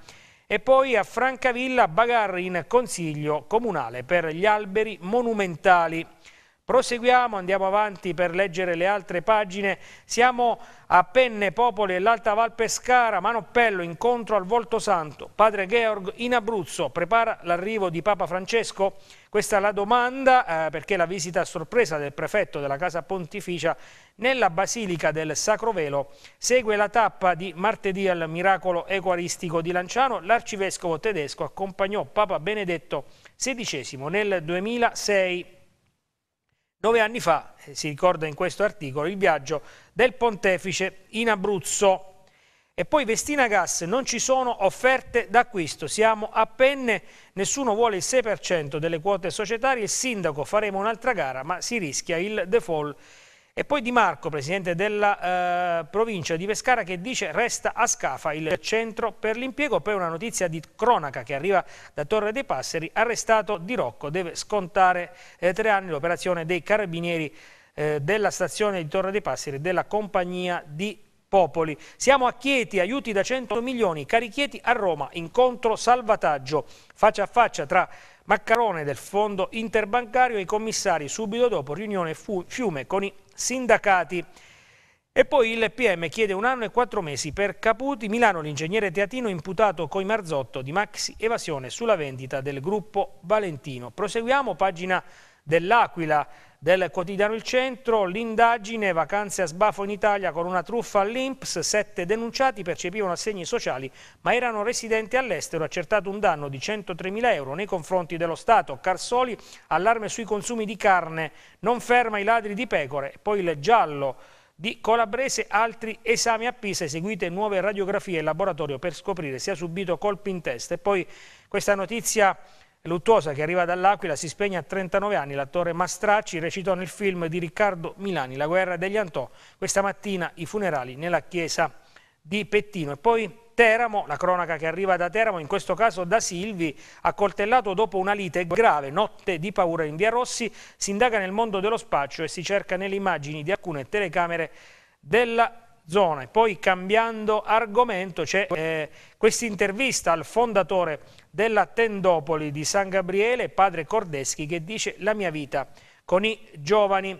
A: E poi a Francavilla bagarre in consiglio comunale per gli alberi monumentali. Proseguiamo, andiamo avanti per leggere le altre pagine. Siamo a Penne, Popoli e l'Alta Val Pescara, Manoppello, incontro al Volto Santo. Padre Georg in Abruzzo prepara l'arrivo di Papa Francesco? Questa è la domanda eh, perché la visita a sorpresa del prefetto della Casa Pontificia nella Basilica del Sacro Velo segue la tappa di martedì al miracolo equaristico di Lanciano. L'arcivescovo tedesco accompagnò Papa Benedetto XVI nel 2006. Nove anni fa, eh, si ricorda in questo articolo, il viaggio del pontefice in Abruzzo. E poi Vestina Gas, non ci sono offerte d'acquisto, siamo a penne, nessuno vuole il 6% delle quote societarie, il sindaco faremo un'altra gara, ma si rischia il default e poi Di Marco, presidente della eh, provincia di Pescara, che dice resta a Scafa il centro per l'impiego. Poi una notizia di cronaca che arriva da Torre dei Passeri, arrestato Di Rocco, deve scontare eh, tre anni l'operazione dei carabinieri eh, della stazione di Torre dei Passeri della compagnia di Popoli. Siamo a Chieti, aiuti da 100 milioni, Cari Chieti a Roma, incontro salvataggio, faccia a faccia tra Maccarone del fondo interbancario e i commissari, subito dopo riunione Fiume con i sindacati. E poi il PM chiede un anno e quattro mesi per Caputi, Milano l'ingegnere teatino imputato coi Marzotto di maxi evasione sulla vendita del gruppo Valentino. Proseguiamo, pagina dell'Aquila del quotidiano Il Centro, l'indagine vacanze a sbafo in Italia con una truffa all'Inps, sette denunciati percepivano assegni sociali ma erano residenti all'estero, accertato un danno di 103.000 euro nei confronti dello Stato. Carsoli, allarme sui consumi di carne, non ferma i ladri di pecore, poi il giallo di Colabrese, altri esami a Pisa, eseguite nuove radiografie in laboratorio per scoprire se ha subito colpi in testa. E poi questa notizia Luttuosa, che arriva dall'Aquila, si spegne a 39 anni. L'attore Mastracci recitò nel film di Riccardo Milani, La guerra degli Antò, questa mattina i funerali nella chiesa di Pettino. E poi Teramo, la cronaca che arriva da Teramo, in questo caso da Silvi, accoltellato dopo una lite grave, notte di paura in via Rossi, si indaga nel mondo dello spaccio e si cerca nelle immagini di alcune telecamere della zone. Poi cambiando argomento c'è eh, questa intervista al fondatore della Tendopoli di San Gabriele, padre Cordeschi, che dice la mia vita con i giovani.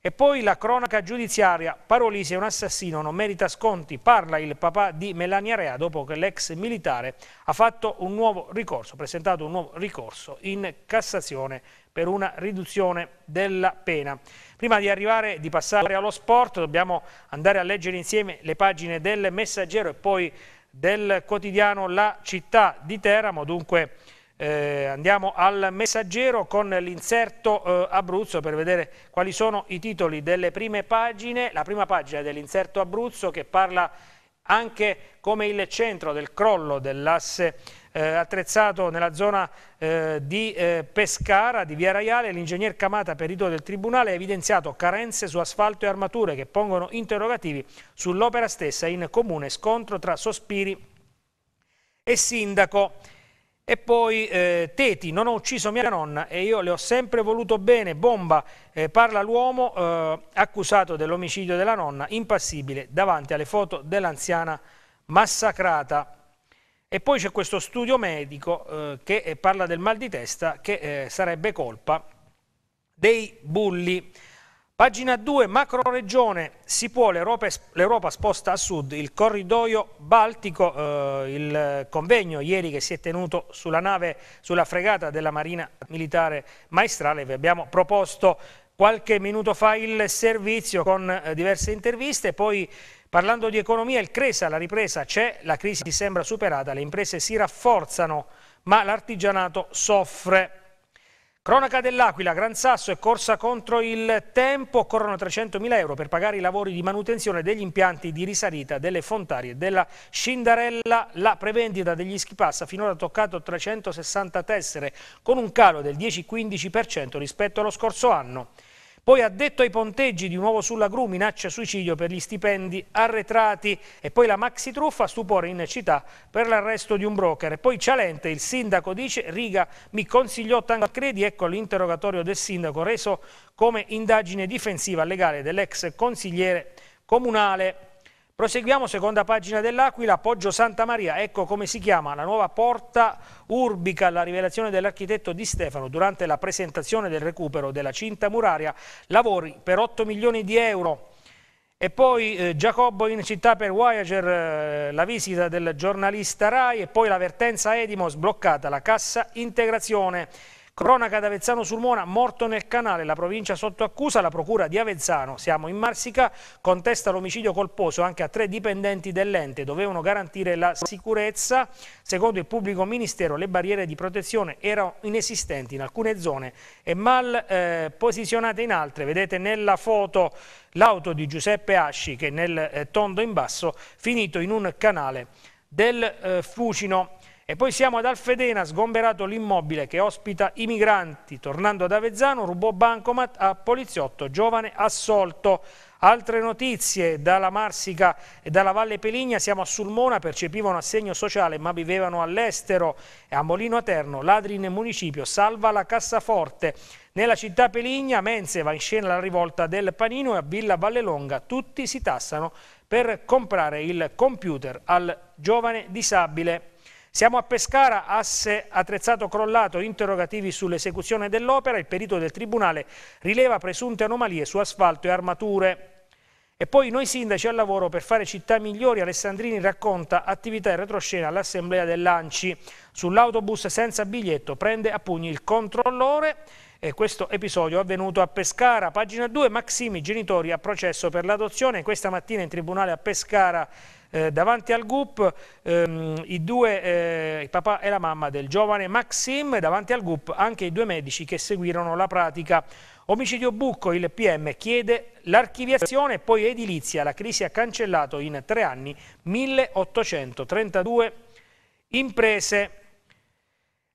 A: E poi la cronaca giudiziaria, Parolisi è un assassino, non merita sconti, parla il papà di Melania Rea dopo che l'ex militare ha fatto un nuovo ricorso, presentato un nuovo ricorso in Cassazione per una riduzione della pena. Prima di arrivare, di passare allo sport, dobbiamo andare a leggere insieme le pagine del Messaggero e poi del quotidiano La Città di Teramo, dunque eh, andiamo al messaggero con l'inserto eh, Abruzzo per vedere quali sono i titoli delle prime pagine. La prima pagina dell'inserto Abruzzo che parla anche come il centro del crollo dell'asse eh, attrezzato nella zona eh, di eh, Pescara, di Via Raiale, l'ingegner Camata, perito del Tribunale, ha evidenziato carenze su asfalto e armature che pongono interrogativi sull'opera stessa in comune scontro tra sospiri e sindaco. E poi eh, Teti, non ho ucciso mia nonna e io le ho sempre voluto bene, bomba, eh, parla l'uomo eh, accusato dell'omicidio della nonna, impassibile davanti alle foto dell'anziana massacrata. E poi c'è questo studio medico eh, che eh, parla del mal di testa che eh, sarebbe colpa dei bulli. Pagina 2, macro regione, si può, l'Europa sposta a sud il corridoio Baltico, eh, il convegno ieri che si è tenuto sulla nave, sulla fregata della Marina Militare Maestrale, vi abbiamo proposto qualche minuto fa il servizio con eh, diverse interviste, poi parlando di economia il Cresa, la ripresa c'è, la crisi sembra superata, le imprese si rafforzano ma l'artigianato soffre. Cronaca dell'Aquila, Gran Sasso e corsa contro il tempo, occorrono 300.000 euro per pagare i lavori di manutenzione degli impianti di risalita delle fontarie della Scindarella. La prevendita degli schipassa finora ha toccato 360 tessere con un calo del 10-15% rispetto allo scorso anno. Poi addetto ai ponteggi di nuovo sulla gru minaccia suicidio per gli stipendi arretrati e poi la maxi truffa stupore in città per l'arresto di un broker. E poi Cialente, il sindaco dice Riga mi consigliò tanto a credi, ecco l'interrogatorio del sindaco reso come indagine difensiva legale dell'ex consigliere comunale Proseguiamo, seconda pagina dell'Aquila, Poggio Santa Maria, ecco come si chiama la nuova porta urbica, la rivelazione dell'architetto Di Stefano durante la presentazione del recupero della cinta muraria, lavori per 8 milioni di euro. E poi eh, Giacobbo in città per Voyager, eh, la visita del giornalista Rai e poi l'avvertenza Edimo, sbloccata la cassa integrazione. Cronaca ad Avezzano sul Mona, morto nel canale, la provincia sotto accusa, la procura di Avezzano, siamo in Marsica, contesta l'omicidio colposo anche a tre dipendenti dell'ente, dovevano garantire la sicurezza, secondo il pubblico ministero le barriere di protezione erano inesistenti in alcune zone e mal eh, posizionate in altre, vedete nella foto l'auto di Giuseppe Asci che nel eh, tondo in basso finito in un canale del eh, Fucino. E poi siamo ad Alfedena, sgomberato l'immobile che ospita i migranti. Tornando ad Avezzano, rubò bancomat a poliziotto, giovane assolto. Altre notizie dalla Marsica e dalla Valle Peligna, siamo a Sulmona, percepivano assegno sociale ma vivevano all'estero. E a Molino Aterno, ladri nel municipio, salva la cassaforte. Nella città Peligna, Mense va in scena la rivolta del panino e a Villa Vallelonga tutti si tassano per comprare il computer al giovane disabile. Siamo a Pescara, asse attrezzato crollato, interrogativi sull'esecuzione dell'opera, il perito del Tribunale rileva presunte anomalie su asfalto e armature. E poi noi sindaci al lavoro per fare città migliori, Alessandrini racconta attività in retroscena all'assemblea dell'Anci. Sull'autobus senza biglietto prende a pugni il controllore e questo episodio è avvenuto a Pescara. Pagina 2, Maximi, genitori a processo per l'adozione. Questa mattina in tribunale a Pescara eh, davanti al GUP ehm, i due, eh, il papà e la mamma del giovane Maxim, davanti al GUP anche i due medici che seguirono la pratica. Omicidio Bucco, il PM chiede l'archiviazione e poi edilizia, la crisi ha cancellato in tre anni 1832 imprese.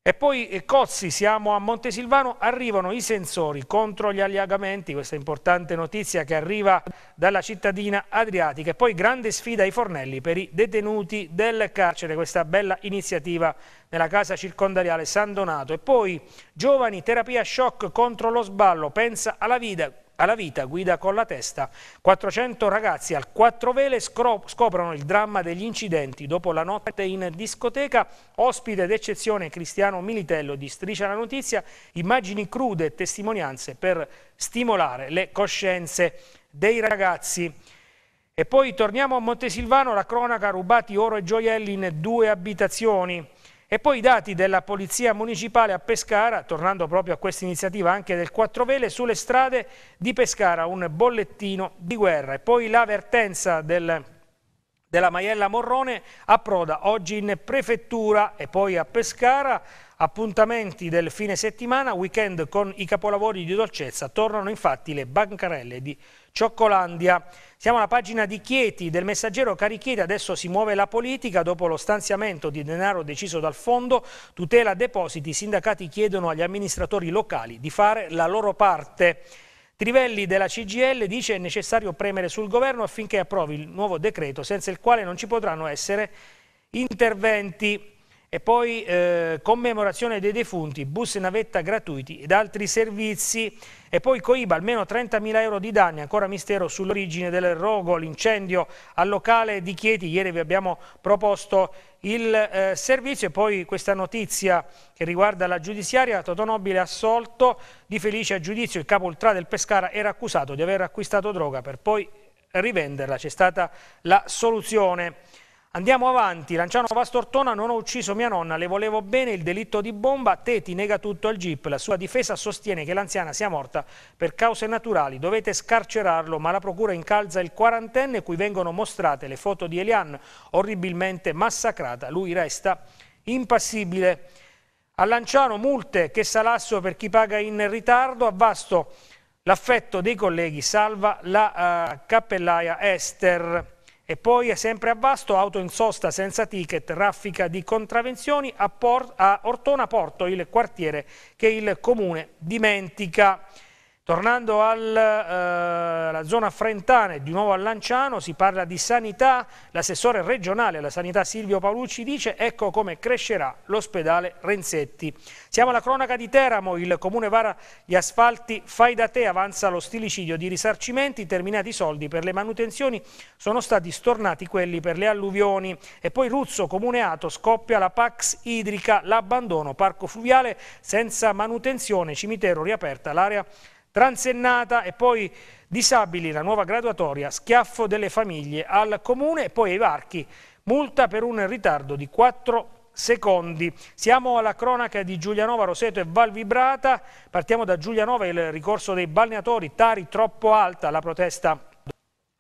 A: E poi eh, Cozzi, siamo a Montesilvano, arrivano i sensori contro gli allagamenti, questa importante notizia che arriva dalla cittadina adriatica. E poi grande sfida ai fornelli per i detenuti del carcere, questa bella iniziativa nella casa circondariale San Donato. E poi giovani, terapia shock contro lo sballo, pensa alla vita, alla vita, guida con la testa. 400 ragazzi al Quattro Vele scoprono il dramma degli incidenti dopo la notte in discoteca. Ospite d'eccezione Cristiano Militello di Striscia la Notizia, immagini crude e testimonianze per stimolare le coscienze dei ragazzi. E poi torniamo a Montesilvano, la cronaca rubati oro e gioielli in due abitazioni. E poi i dati della Polizia Municipale a Pescara, tornando proprio a questa iniziativa anche del Quattrovele, sulle strade di Pescara, un bollettino di guerra. E poi l'avvertenza del, della Maiella Morrone approda oggi in prefettura e poi a Pescara. Appuntamenti del fine settimana, weekend con i capolavori di dolcezza, tornano infatti le bancarelle di Pescara. Cioccolandia. Siamo alla pagina di Chieti, del messaggero Cari Chieti, adesso si muove la politica dopo lo stanziamento di denaro deciso dal fondo, tutela depositi, i sindacati chiedono agli amministratori locali di fare la loro parte. Trivelli della CGL dice è necessario premere sul governo affinché approvi il nuovo decreto senza il quale non ci potranno essere interventi. E poi eh, commemorazione dei defunti, bus e navetta gratuiti ed altri servizi. E poi Coiba, almeno 30.000 euro di danni, ancora mistero sull'origine del rogo, l'incendio al locale di Chieti. Ieri vi abbiamo proposto il eh, servizio e poi questa notizia che riguarda la giudiziaria, Totonobile assolto di felice a giudizio, il capo ultra del Pescara era accusato di aver acquistato droga per poi rivenderla, c'è stata la soluzione. Andiamo avanti, Lanciano Vastortona non ho ucciso mia nonna, le volevo bene il delitto di bomba, Teti nega tutto al GIP, la sua difesa sostiene che l'anziana sia morta per cause naturali, dovete scarcerarlo, ma la procura incalza il quarantenne cui vengono mostrate le foto di Elian, orribilmente massacrata, lui resta impassibile. A Lanciano multe che salasso per chi paga in ritardo, a Vasto l'affetto dei colleghi salva la uh, cappellaia Esther. E poi, sempre a Vasto, auto in sosta senza ticket, raffica di contravenzioni a, a Ortona Porto, il quartiere che il comune dimentica. Tornando alla eh, zona frentana e di nuovo a Lanciano, si parla di sanità. L'assessore regionale alla sanità Silvio Paolucci dice ecco come crescerà l'ospedale Renzetti. Siamo alla cronaca di Teramo, il comune vara gli asfalti fai da te, avanza lo stilicidio di risarcimenti, terminati i soldi per le manutenzioni, sono stati stornati quelli per le alluvioni. E poi Ruzzo, comune Ato, scoppia la Pax idrica, l'abbandono, parco fluviale senza manutenzione, cimitero riaperta, l'area transennata e poi disabili la nuova graduatoria, schiaffo delle famiglie al comune e poi ai varchi, multa per un ritardo di 4 secondi. Siamo alla cronaca di Giulianova, Roseto e Valvibrata, partiamo da Giulianova, il ricorso dei balneatori, Tari troppo alta, la protesta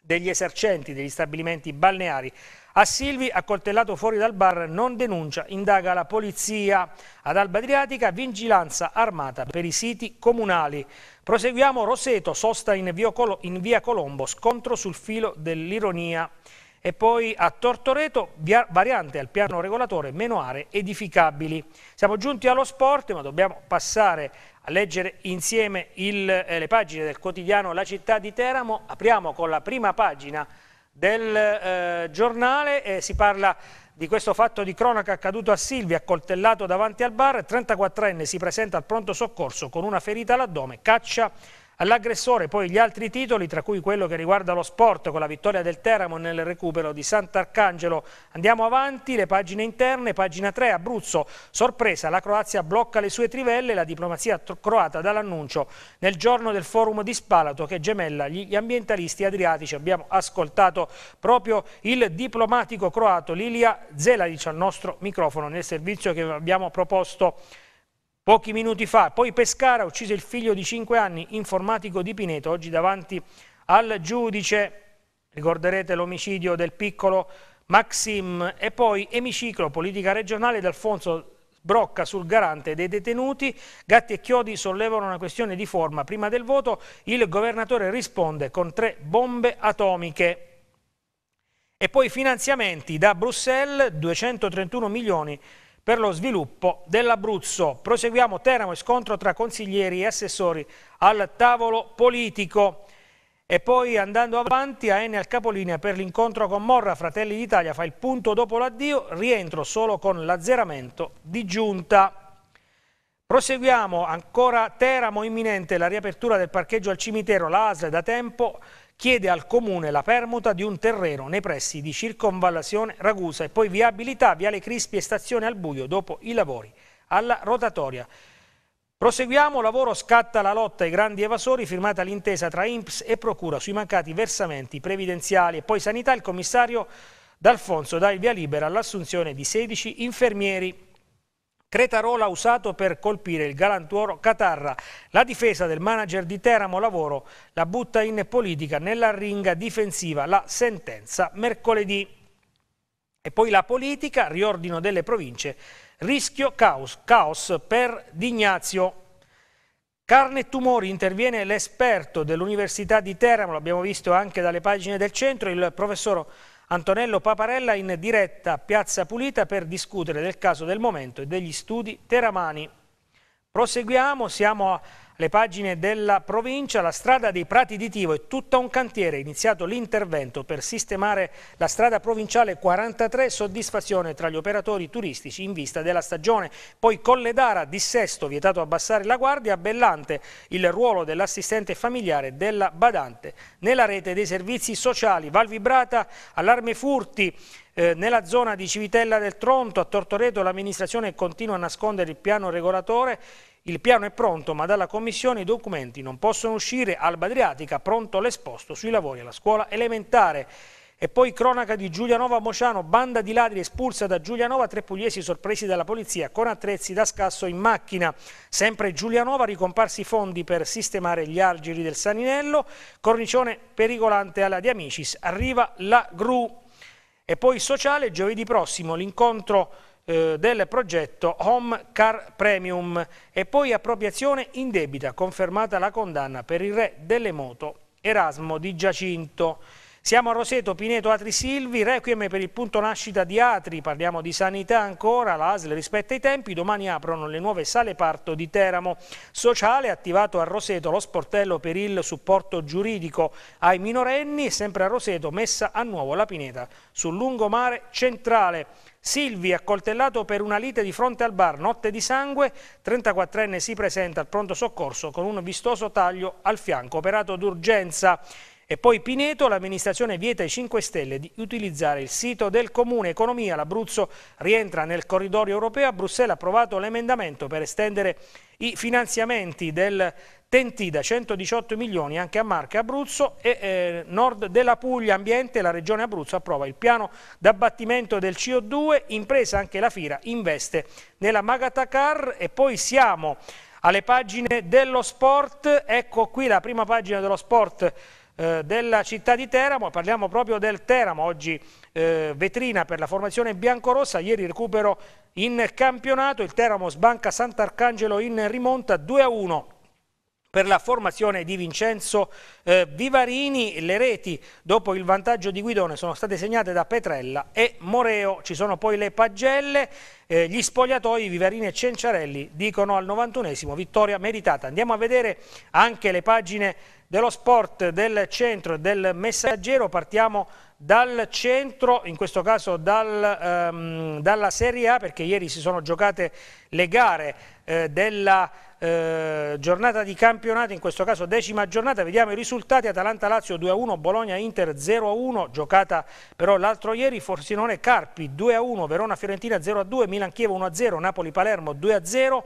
A: degli esercenti degli stabilimenti balneari a Silvi, accoltellato fuori dal bar, non denuncia, indaga la polizia. Ad Alba Adriatica, vigilanza armata per i siti comunali. Proseguiamo Roseto, sosta in via Colombo, scontro sul filo dell'ironia. E poi a Tortoreto, variante al piano regolatore, meno aree edificabili. Siamo giunti allo sport, ma dobbiamo passare a leggere insieme il, eh, le pagine del quotidiano La città di Teramo. Apriamo con la prima pagina del eh, giornale, eh, si parla di questo fatto di cronaca accaduto a Silvia, accoltellato davanti al bar, 34enne si presenta al pronto soccorso con una ferita all'addome, caccia All'aggressore poi gli altri titoli, tra cui quello che riguarda lo sport con la vittoria del Teramo nel recupero di Sant'Arcangelo. Andiamo avanti, le pagine interne, pagina 3, Abruzzo. Sorpresa, la Croazia blocca le sue trivelle, la diplomazia croata dall'annuncio nel giorno del forum di Spalato che gemella gli ambientalisti adriatici. Abbiamo ascoltato proprio il diplomatico croato Lilia Zelalic al nostro microfono nel servizio che abbiamo proposto Pochi minuti fa, poi Pescara uccise il figlio di 5 anni, informatico di Pineto, oggi davanti al giudice, ricorderete l'omicidio del piccolo Maxim e poi emiciclo, politica regionale d'Alfonso Brocca sul garante dei detenuti, Gatti e Chiodi sollevano una questione di forma prima del voto, il governatore risponde con tre bombe atomiche. E poi finanziamenti da Bruxelles, 231 milioni per lo sviluppo dell'Abruzzo. Proseguiamo Teramo e scontro tra consiglieri e assessori al tavolo politico. E poi andando avanti a Enne al capolinea per l'incontro con Morra, Fratelli d'Italia fa il punto dopo l'addio, rientro solo con l'azzeramento di giunta. Proseguiamo ancora Teramo imminente la riapertura del parcheggio al cimitero, la l'ASL da tempo chiede al Comune la permuta di un terreno nei pressi di Circonvallazione Ragusa e poi viabilità Viale Crispi e Stazione al Buio dopo i lavori alla rotatoria. Proseguiamo, lavoro scatta la lotta ai grandi evasori, firmata l'intesa tra INPS e Procura sui mancati versamenti previdenziali e poi sanità, il commissario D'Alfonso dà il via libera all'assunzione di 16 infermieri. Cretarola usato per colpire il galantuoro Catarra. La difesa del manager di Teramo Lavoro la butta in politica nella ringa difensiva la sentenza mercoledì. E poi la politica, riordino delle province, rischio caos, caos per Dignazio. Carne e tumori interviene l'esperto dell'Università di Teramo, l'abbiamo visto anche dalle pagine del centro, il professor Antonello Paparella in diretta a Piazza Pulita per discutere del caso del momento e degli studi Teramani. Proseguiamo, siamo le pagine della provincia, la strada dei Prati di Tivo è tutta un cantiere, è iniziato l'intervento per sistemare la strada provinciale 43, soddisfazione tra gli operatori turistici in vista della stagione. Poi Colledara, dissesto, vietato abbassare la guardia, Bellante, il ruolo dell'assistente familiare della badante. Nella rete dei servizi sociali, Valvibrata, allarme furti, eh, nella zona di Civitella del Tronto, a Tortoreto, l'amministrazione continua a nascondere il piano regolatore il piano è pronto, ma dalla Commissione i documenti non possono uscire. Alba Adriatica, pronto l'esposto sui lavori alla scuola elementare. E poi cronaca di Giulianova Mociano, banda di ladri espulsa da Giulianova, tre pugliesi sorpresi dalla polizia con attrezzi da scasso in macchina. Sempre Giulianova, ricomparsi fondi per sistemare gli argiri del Saninello, cornicione pericolante alla di Amicis, arriva la gru. E poi sociale, giovedì prossimo l'incontro eh, del progetto Home Car Premium e poi appropriazione in debita, confermata la condanna per il re delle moto Erasmo di Giacinto. Siamo a Roseto, Pineto, Atri Silvi, requiem per il punto nascita di Atri, parliamo di sanità ancora, la l'ASL rispetta i tempi, domani aprono le nuove sale parto di Teramo. Sociale attivato a Roseto lo sportello per il supporto giuridico ai minorenni e sempre a Roseto messa a nuovo la Pineta sul lungomare centrale. Silvi accoltellato per una lite di fronte al bar, notte di sangue, 34enne si presenta al pronto soccorso con un vistoso taglio al fianco, operato d'urgenza. E poi Pineto, l'amministrazione vieta ai 5 Stelle di utilizzare il sito del Comune Economia. L'Abruzzo rientra nel corridoio europeo. A Bruxelles ha approvato l'emendamento per estendere i finanziamenti del Tenti da 118 milioni anche a Marche, Abruzzo e eh, nord della Puglia, ambiente, la regione Abruzzo approva il piano d'abbattimento del CO2, impresa anche la Fira investe nella Magatacar e poi siamo alle pagine dello sport, ecco qui la prima pagina dello sport eh, della città di Teramo, parliamo proprio del Teramo, oggi eh, vetrina per la formazione biancorossa, ieri recupero in campionato, il Teramo sbanca Sant'Arcangelo in rimonta 2-1 a per la formazione di Vincenzo eh, Vivarini. Le reti dopo il vantaggio di Guidone sono state segnate da Petrella e Moreo. Ci sono poi le pagelle, eh, gli spogliatoi Vivarini e Cenciarelli dicono al 91esimo vittoria meritata. Andiamo a vedere anche le pagine dello sport del centro e del messaggero. Partiamo dal centro, in questo caso dal, ehm, dalla Serie A, perché ieri si sono giocate le gare eh, della eh, giornata di campionato, in questo caso decima giornata, vediamo i risultati, Atalanta-Lazio 2-1, Bologna-Inter 0-1, giocata però l'altro ieri, Forsinone-Carpi 2-1, Verona-Fiorentina 0-2, Milan-Chievo 1-0, Napoli-Palermo 2-0,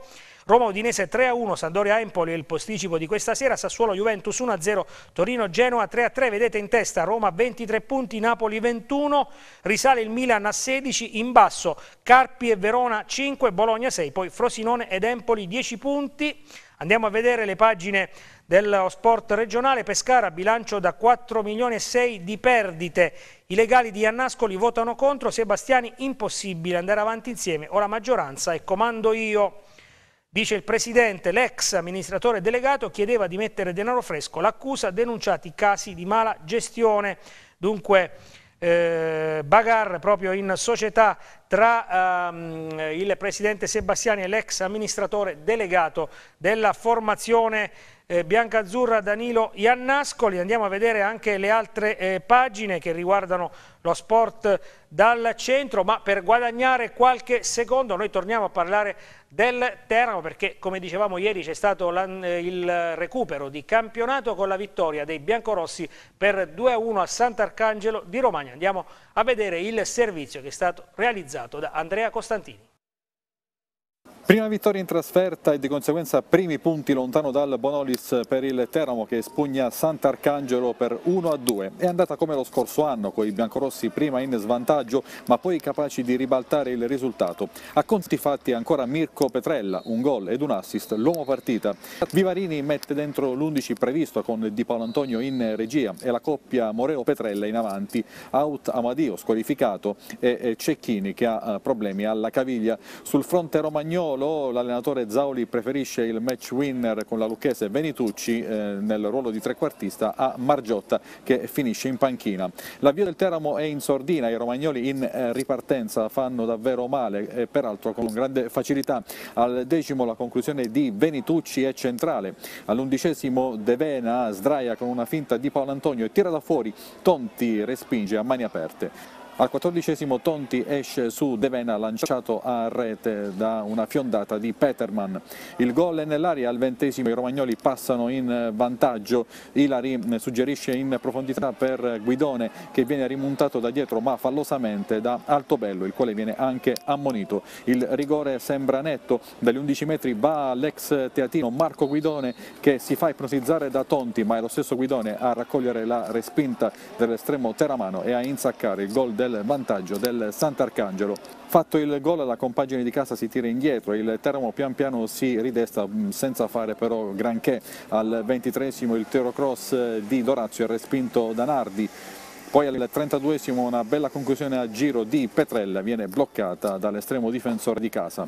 A: Roma-Udinese 3-1, Sandoria-Empoli e il posticipo di questa sera, Sassuolo-Juventus 1-0, Torino-Genoa 3-3, vedete in testa Roma 23 punti, Napoli 21, risale il Milan a 16, in basso Carpi e Verona 5, Bologna 6, poi Frosinone ed Empoli 10 punti. Andiamo a vedere le pagine dello sport regionale. Pescara, bilancio da 4 milioni e 6 di perdite. I legali di Annascoli votano contro. Sebastiani, impossibile andare avanti insieme. Ora maggioranza e comando io. Dice il Presidente, l'ex amministratore delegato chiedeva di mettere denaro fresco, l'accusa ha denunciato i casi di mala gestione. Dunque eh, Bagar proprio in società tra ehm, il presidente Sebastiani e l'ex amministratore delegato della formazione eh, biancazzurra Danilo Iannascoli. Andiamo a vedere anche le altre eh, pagine che riguardano lo sport dal centro, ma per guadagnare qualche secondo noi torniamo a parlare del Teramo perché come dicevamo ieri c'è stato eh, il recupero di campionato con la vittoria dei biancorossi per 2-1 a Sant'Arcangelo di Romagna. Andiamo a a vedere il servizio che è stato realizzato da Andrea Costantini.
B: Prima vittoria in trasferta e di conseguenza primi punti lontano dal Bonolis per il Teramo che spugna Sant'Arcangelo per 1-2. È andata come lo scorso anno, con i biancorossi prima in svantaggio ma poi capaci di ribaltare il risultato. A conti fatti ancora Mirko Petrella, un gol ed un assist, l'uomo partita. Vivarini mette dentro l'11 previsto con Di Paolo Antonio in regia e la coppia Moreo-Petrella in avanti, out Amadio squalificato e Cecchini che ha eh, problemi alla caviglia. Sul fronte romagnolo ruolo l'allenatore Zauli preferisce il match winner con la lucchese Venitucci eh, nel ruolo di trequartista a Margiotta che finisce in panchina. L'avvio del Teramo è in sordina, i romagnoli in eh, ripartenza fanno davvero male e eh, peraltro con grande facilità al decimo la conclusione di Venitucci è centrale, all'undicesimo De Vena sdraia con una finta di Paolo Antonio e tira da fuori, Tonti respinge a mani aperte. Al quattordicesimo Tonti esce su De Vena lanciato a rete da una fiondata di Peterman. Il gol è nell'aria al ventesimo, i romagnoli passano in vantaggio, Ilari suggerisce in profondità per Guidone che viene rimontato da dietro ma fallosamente da Altobello il quale viene anche ammonito. Il rigore sembra netto, dagli 11 metri va l'ex teatino Marco Guidone che si fa ipnotizzare da Tonti ma è lo stesso Guidone a raccogliere la respinta dell'estremo teramano e a insaccare il gol del del vantaggio del Sant'Arcangelo. Fatto il gol la compagine di casa si tira indietro, il Teramo pian piano si ridesta mm, senza fare però granché al ventitresimo il tiro cross eh, di Dorazio è respinto da Nardi poi al 32esimo una bella conclusione a giro di Petrella, viene bloccata dall'estremo difensore di casa.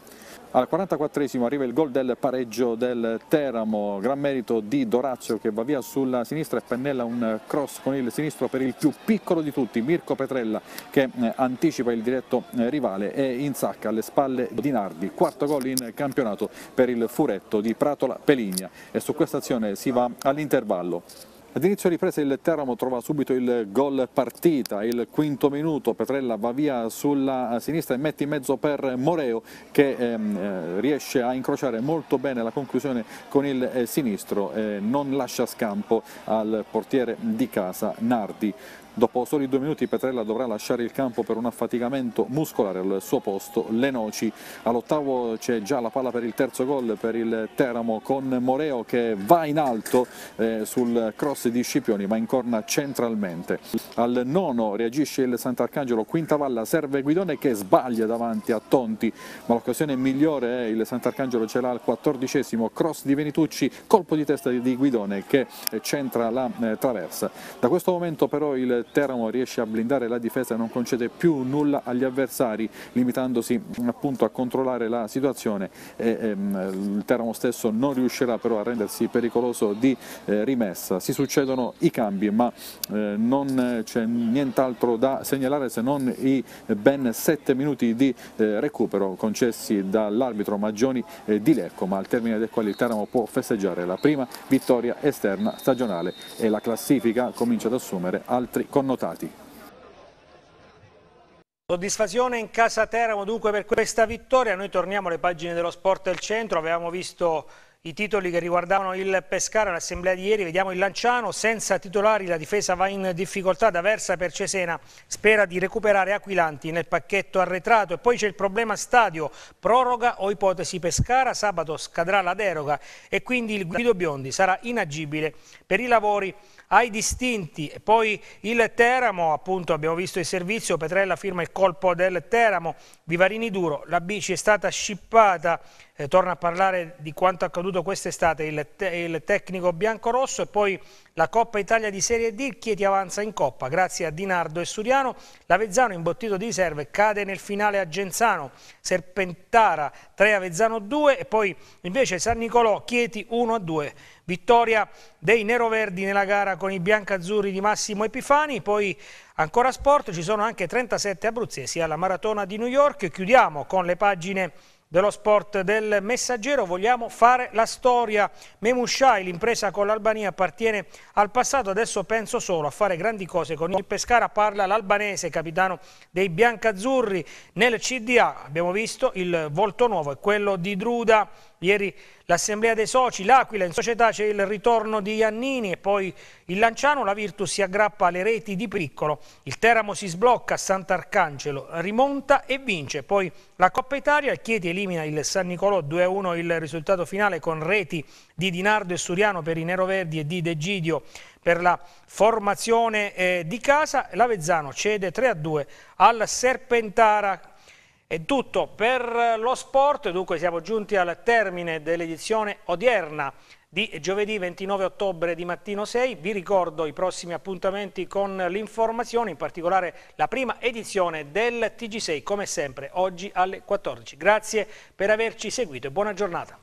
B: Al 44esimo arriva il gol del pareggio del Teramo, gran merito di Dorazio che va via sulla sinistra e pennella un cross con il sinistro per il più piccolo di tutti, Mirko Petrella che eh, anticipa il diretto eh, rivale e insacca alle spalle di Nardi. Quarto gol in campionato per il furetto di Pratola Peligna e su questa azione si va all'intervallo. Ad inizio ripresa il Teramo trova subito il gol partita, il quinto minuto, Petrella va via sulla sinistra e mette in mezzo per Moreo che ehm, eh, riesce a incrociare molto bene la conclusione con il eh, sinistro, eh, non lascia scampo al portiere di casa Nardi. Dopo soli due minuti Petrella dovrà lasciare il campo per un affaticamento muscolare al suo posto. Le noci all'ottavo c'è già la palla per il terzo gol per il Teramo con Moreo che va in alto eh, sul cross di Scipioni ma incorna centralmente. Al nono reagisce il Sant'Arcangelo, quinta valla serve Guidone che sbaglia davanti a Tonti ma l'occasione migliore è il Sant'Arcangelo ce l'ha al quattordicesimo cross di Venitucci, colpo di testa di Guidone che centra la eh, traversa. Da questo momento però il Teramo riesce a blindare la difesa e non concede più nulla agli avversari limitandosi appunto a controllare la situazione e, ehm, il Teramo stesso non riuscirà però a rendersi pericoloso di eh, rimessa. Si succedono i cambi ma eh, non c'è nient'altro da segnalare se non i ben 7 minuti di eh, recupero concessi dall'arbitro Maggioni eh, di Lecco ma al termine del quale il Teramo può festeggiare la prima vittoria esterna stagionale e la classifica comincia ad assumere altri connotati.
A: Soddisfazione in casa Teramo dunque per questa vittoria, noi torniamo alle pagine dello sport del centro, avevamo visto i titoli che riguardavano il Pescara, l'assemblea di ieri, vediamo il Lanciano, senza titolari la difesa va in difficoltà, da Versa per Cesena spera di recuperare Aquilanti nel pacchetto arretrato e poi c'è il problema stadio, proroga o ipotesi Pescara, sabato scadrà la deroga e quindi il Guido Biondi sarà inagibile per i lavori ai distinti e poi il Teramo, appunto abbiamo visto il servizio, Petrella firma il colpo del Teramo, Vivarini duro, la bici è stata scippata eh, torna a parlare di quanto accaduto quest'estate il, te il tecnico biancorosso e poi la Coppa Italia di Serie D, Chieti avanza in Coppa grazie a Dinardo e Suriano, l'Avezzano imbottito di riserve cade nel finale a Genzano, Serpentara 3 Avezzano 2 e poi invece San Nicolò Chieti 1 a 2, vittoria dei neroverdi nella gara con i biancazzurri di Massimo Epifani, poi ancora sport, ci sono anche 37 abruzzesi alla maratona di New York, chiudiamo con le pagine dello sport del messaggero vogliamo fare la storia Memushai l'impresa con l'Albania appartiene al passato adesso penso solo a fare grandi cose con il Pescara parla l'albanese capitano dei biancazzurri nel CDA abbiamo visto il volto nuovo è quello di Druda ieri l'assemblea dei soci, l'Aquila in società c'è il ritorno di Iannini e poi il Lanciano, la Virtus si aggrappa alle reti di Piccolo, il Teramo si sblocca, Sant'Arcangelo rimonta e vince, poi la Coppa Italia, il Chieti elimina il San Nicolò 2-1 il risultato finale con reti di Dinardo e Suriano per i Neroverdi e di Degidio per la formazione eh, di casa, l'Avezzano cede 3-2 al Serpentara è tutto per lo sport, dunque siamo giunti al termine dell'edizione odierna di giovedì 29 ottobre di mattino 6. Vi ricordo i prossimi appuntamenti con l'informazione, in particolare la prima edizione del TG6, come sempre, oggi alle 14. Grazie per averci seguito e buona giornata.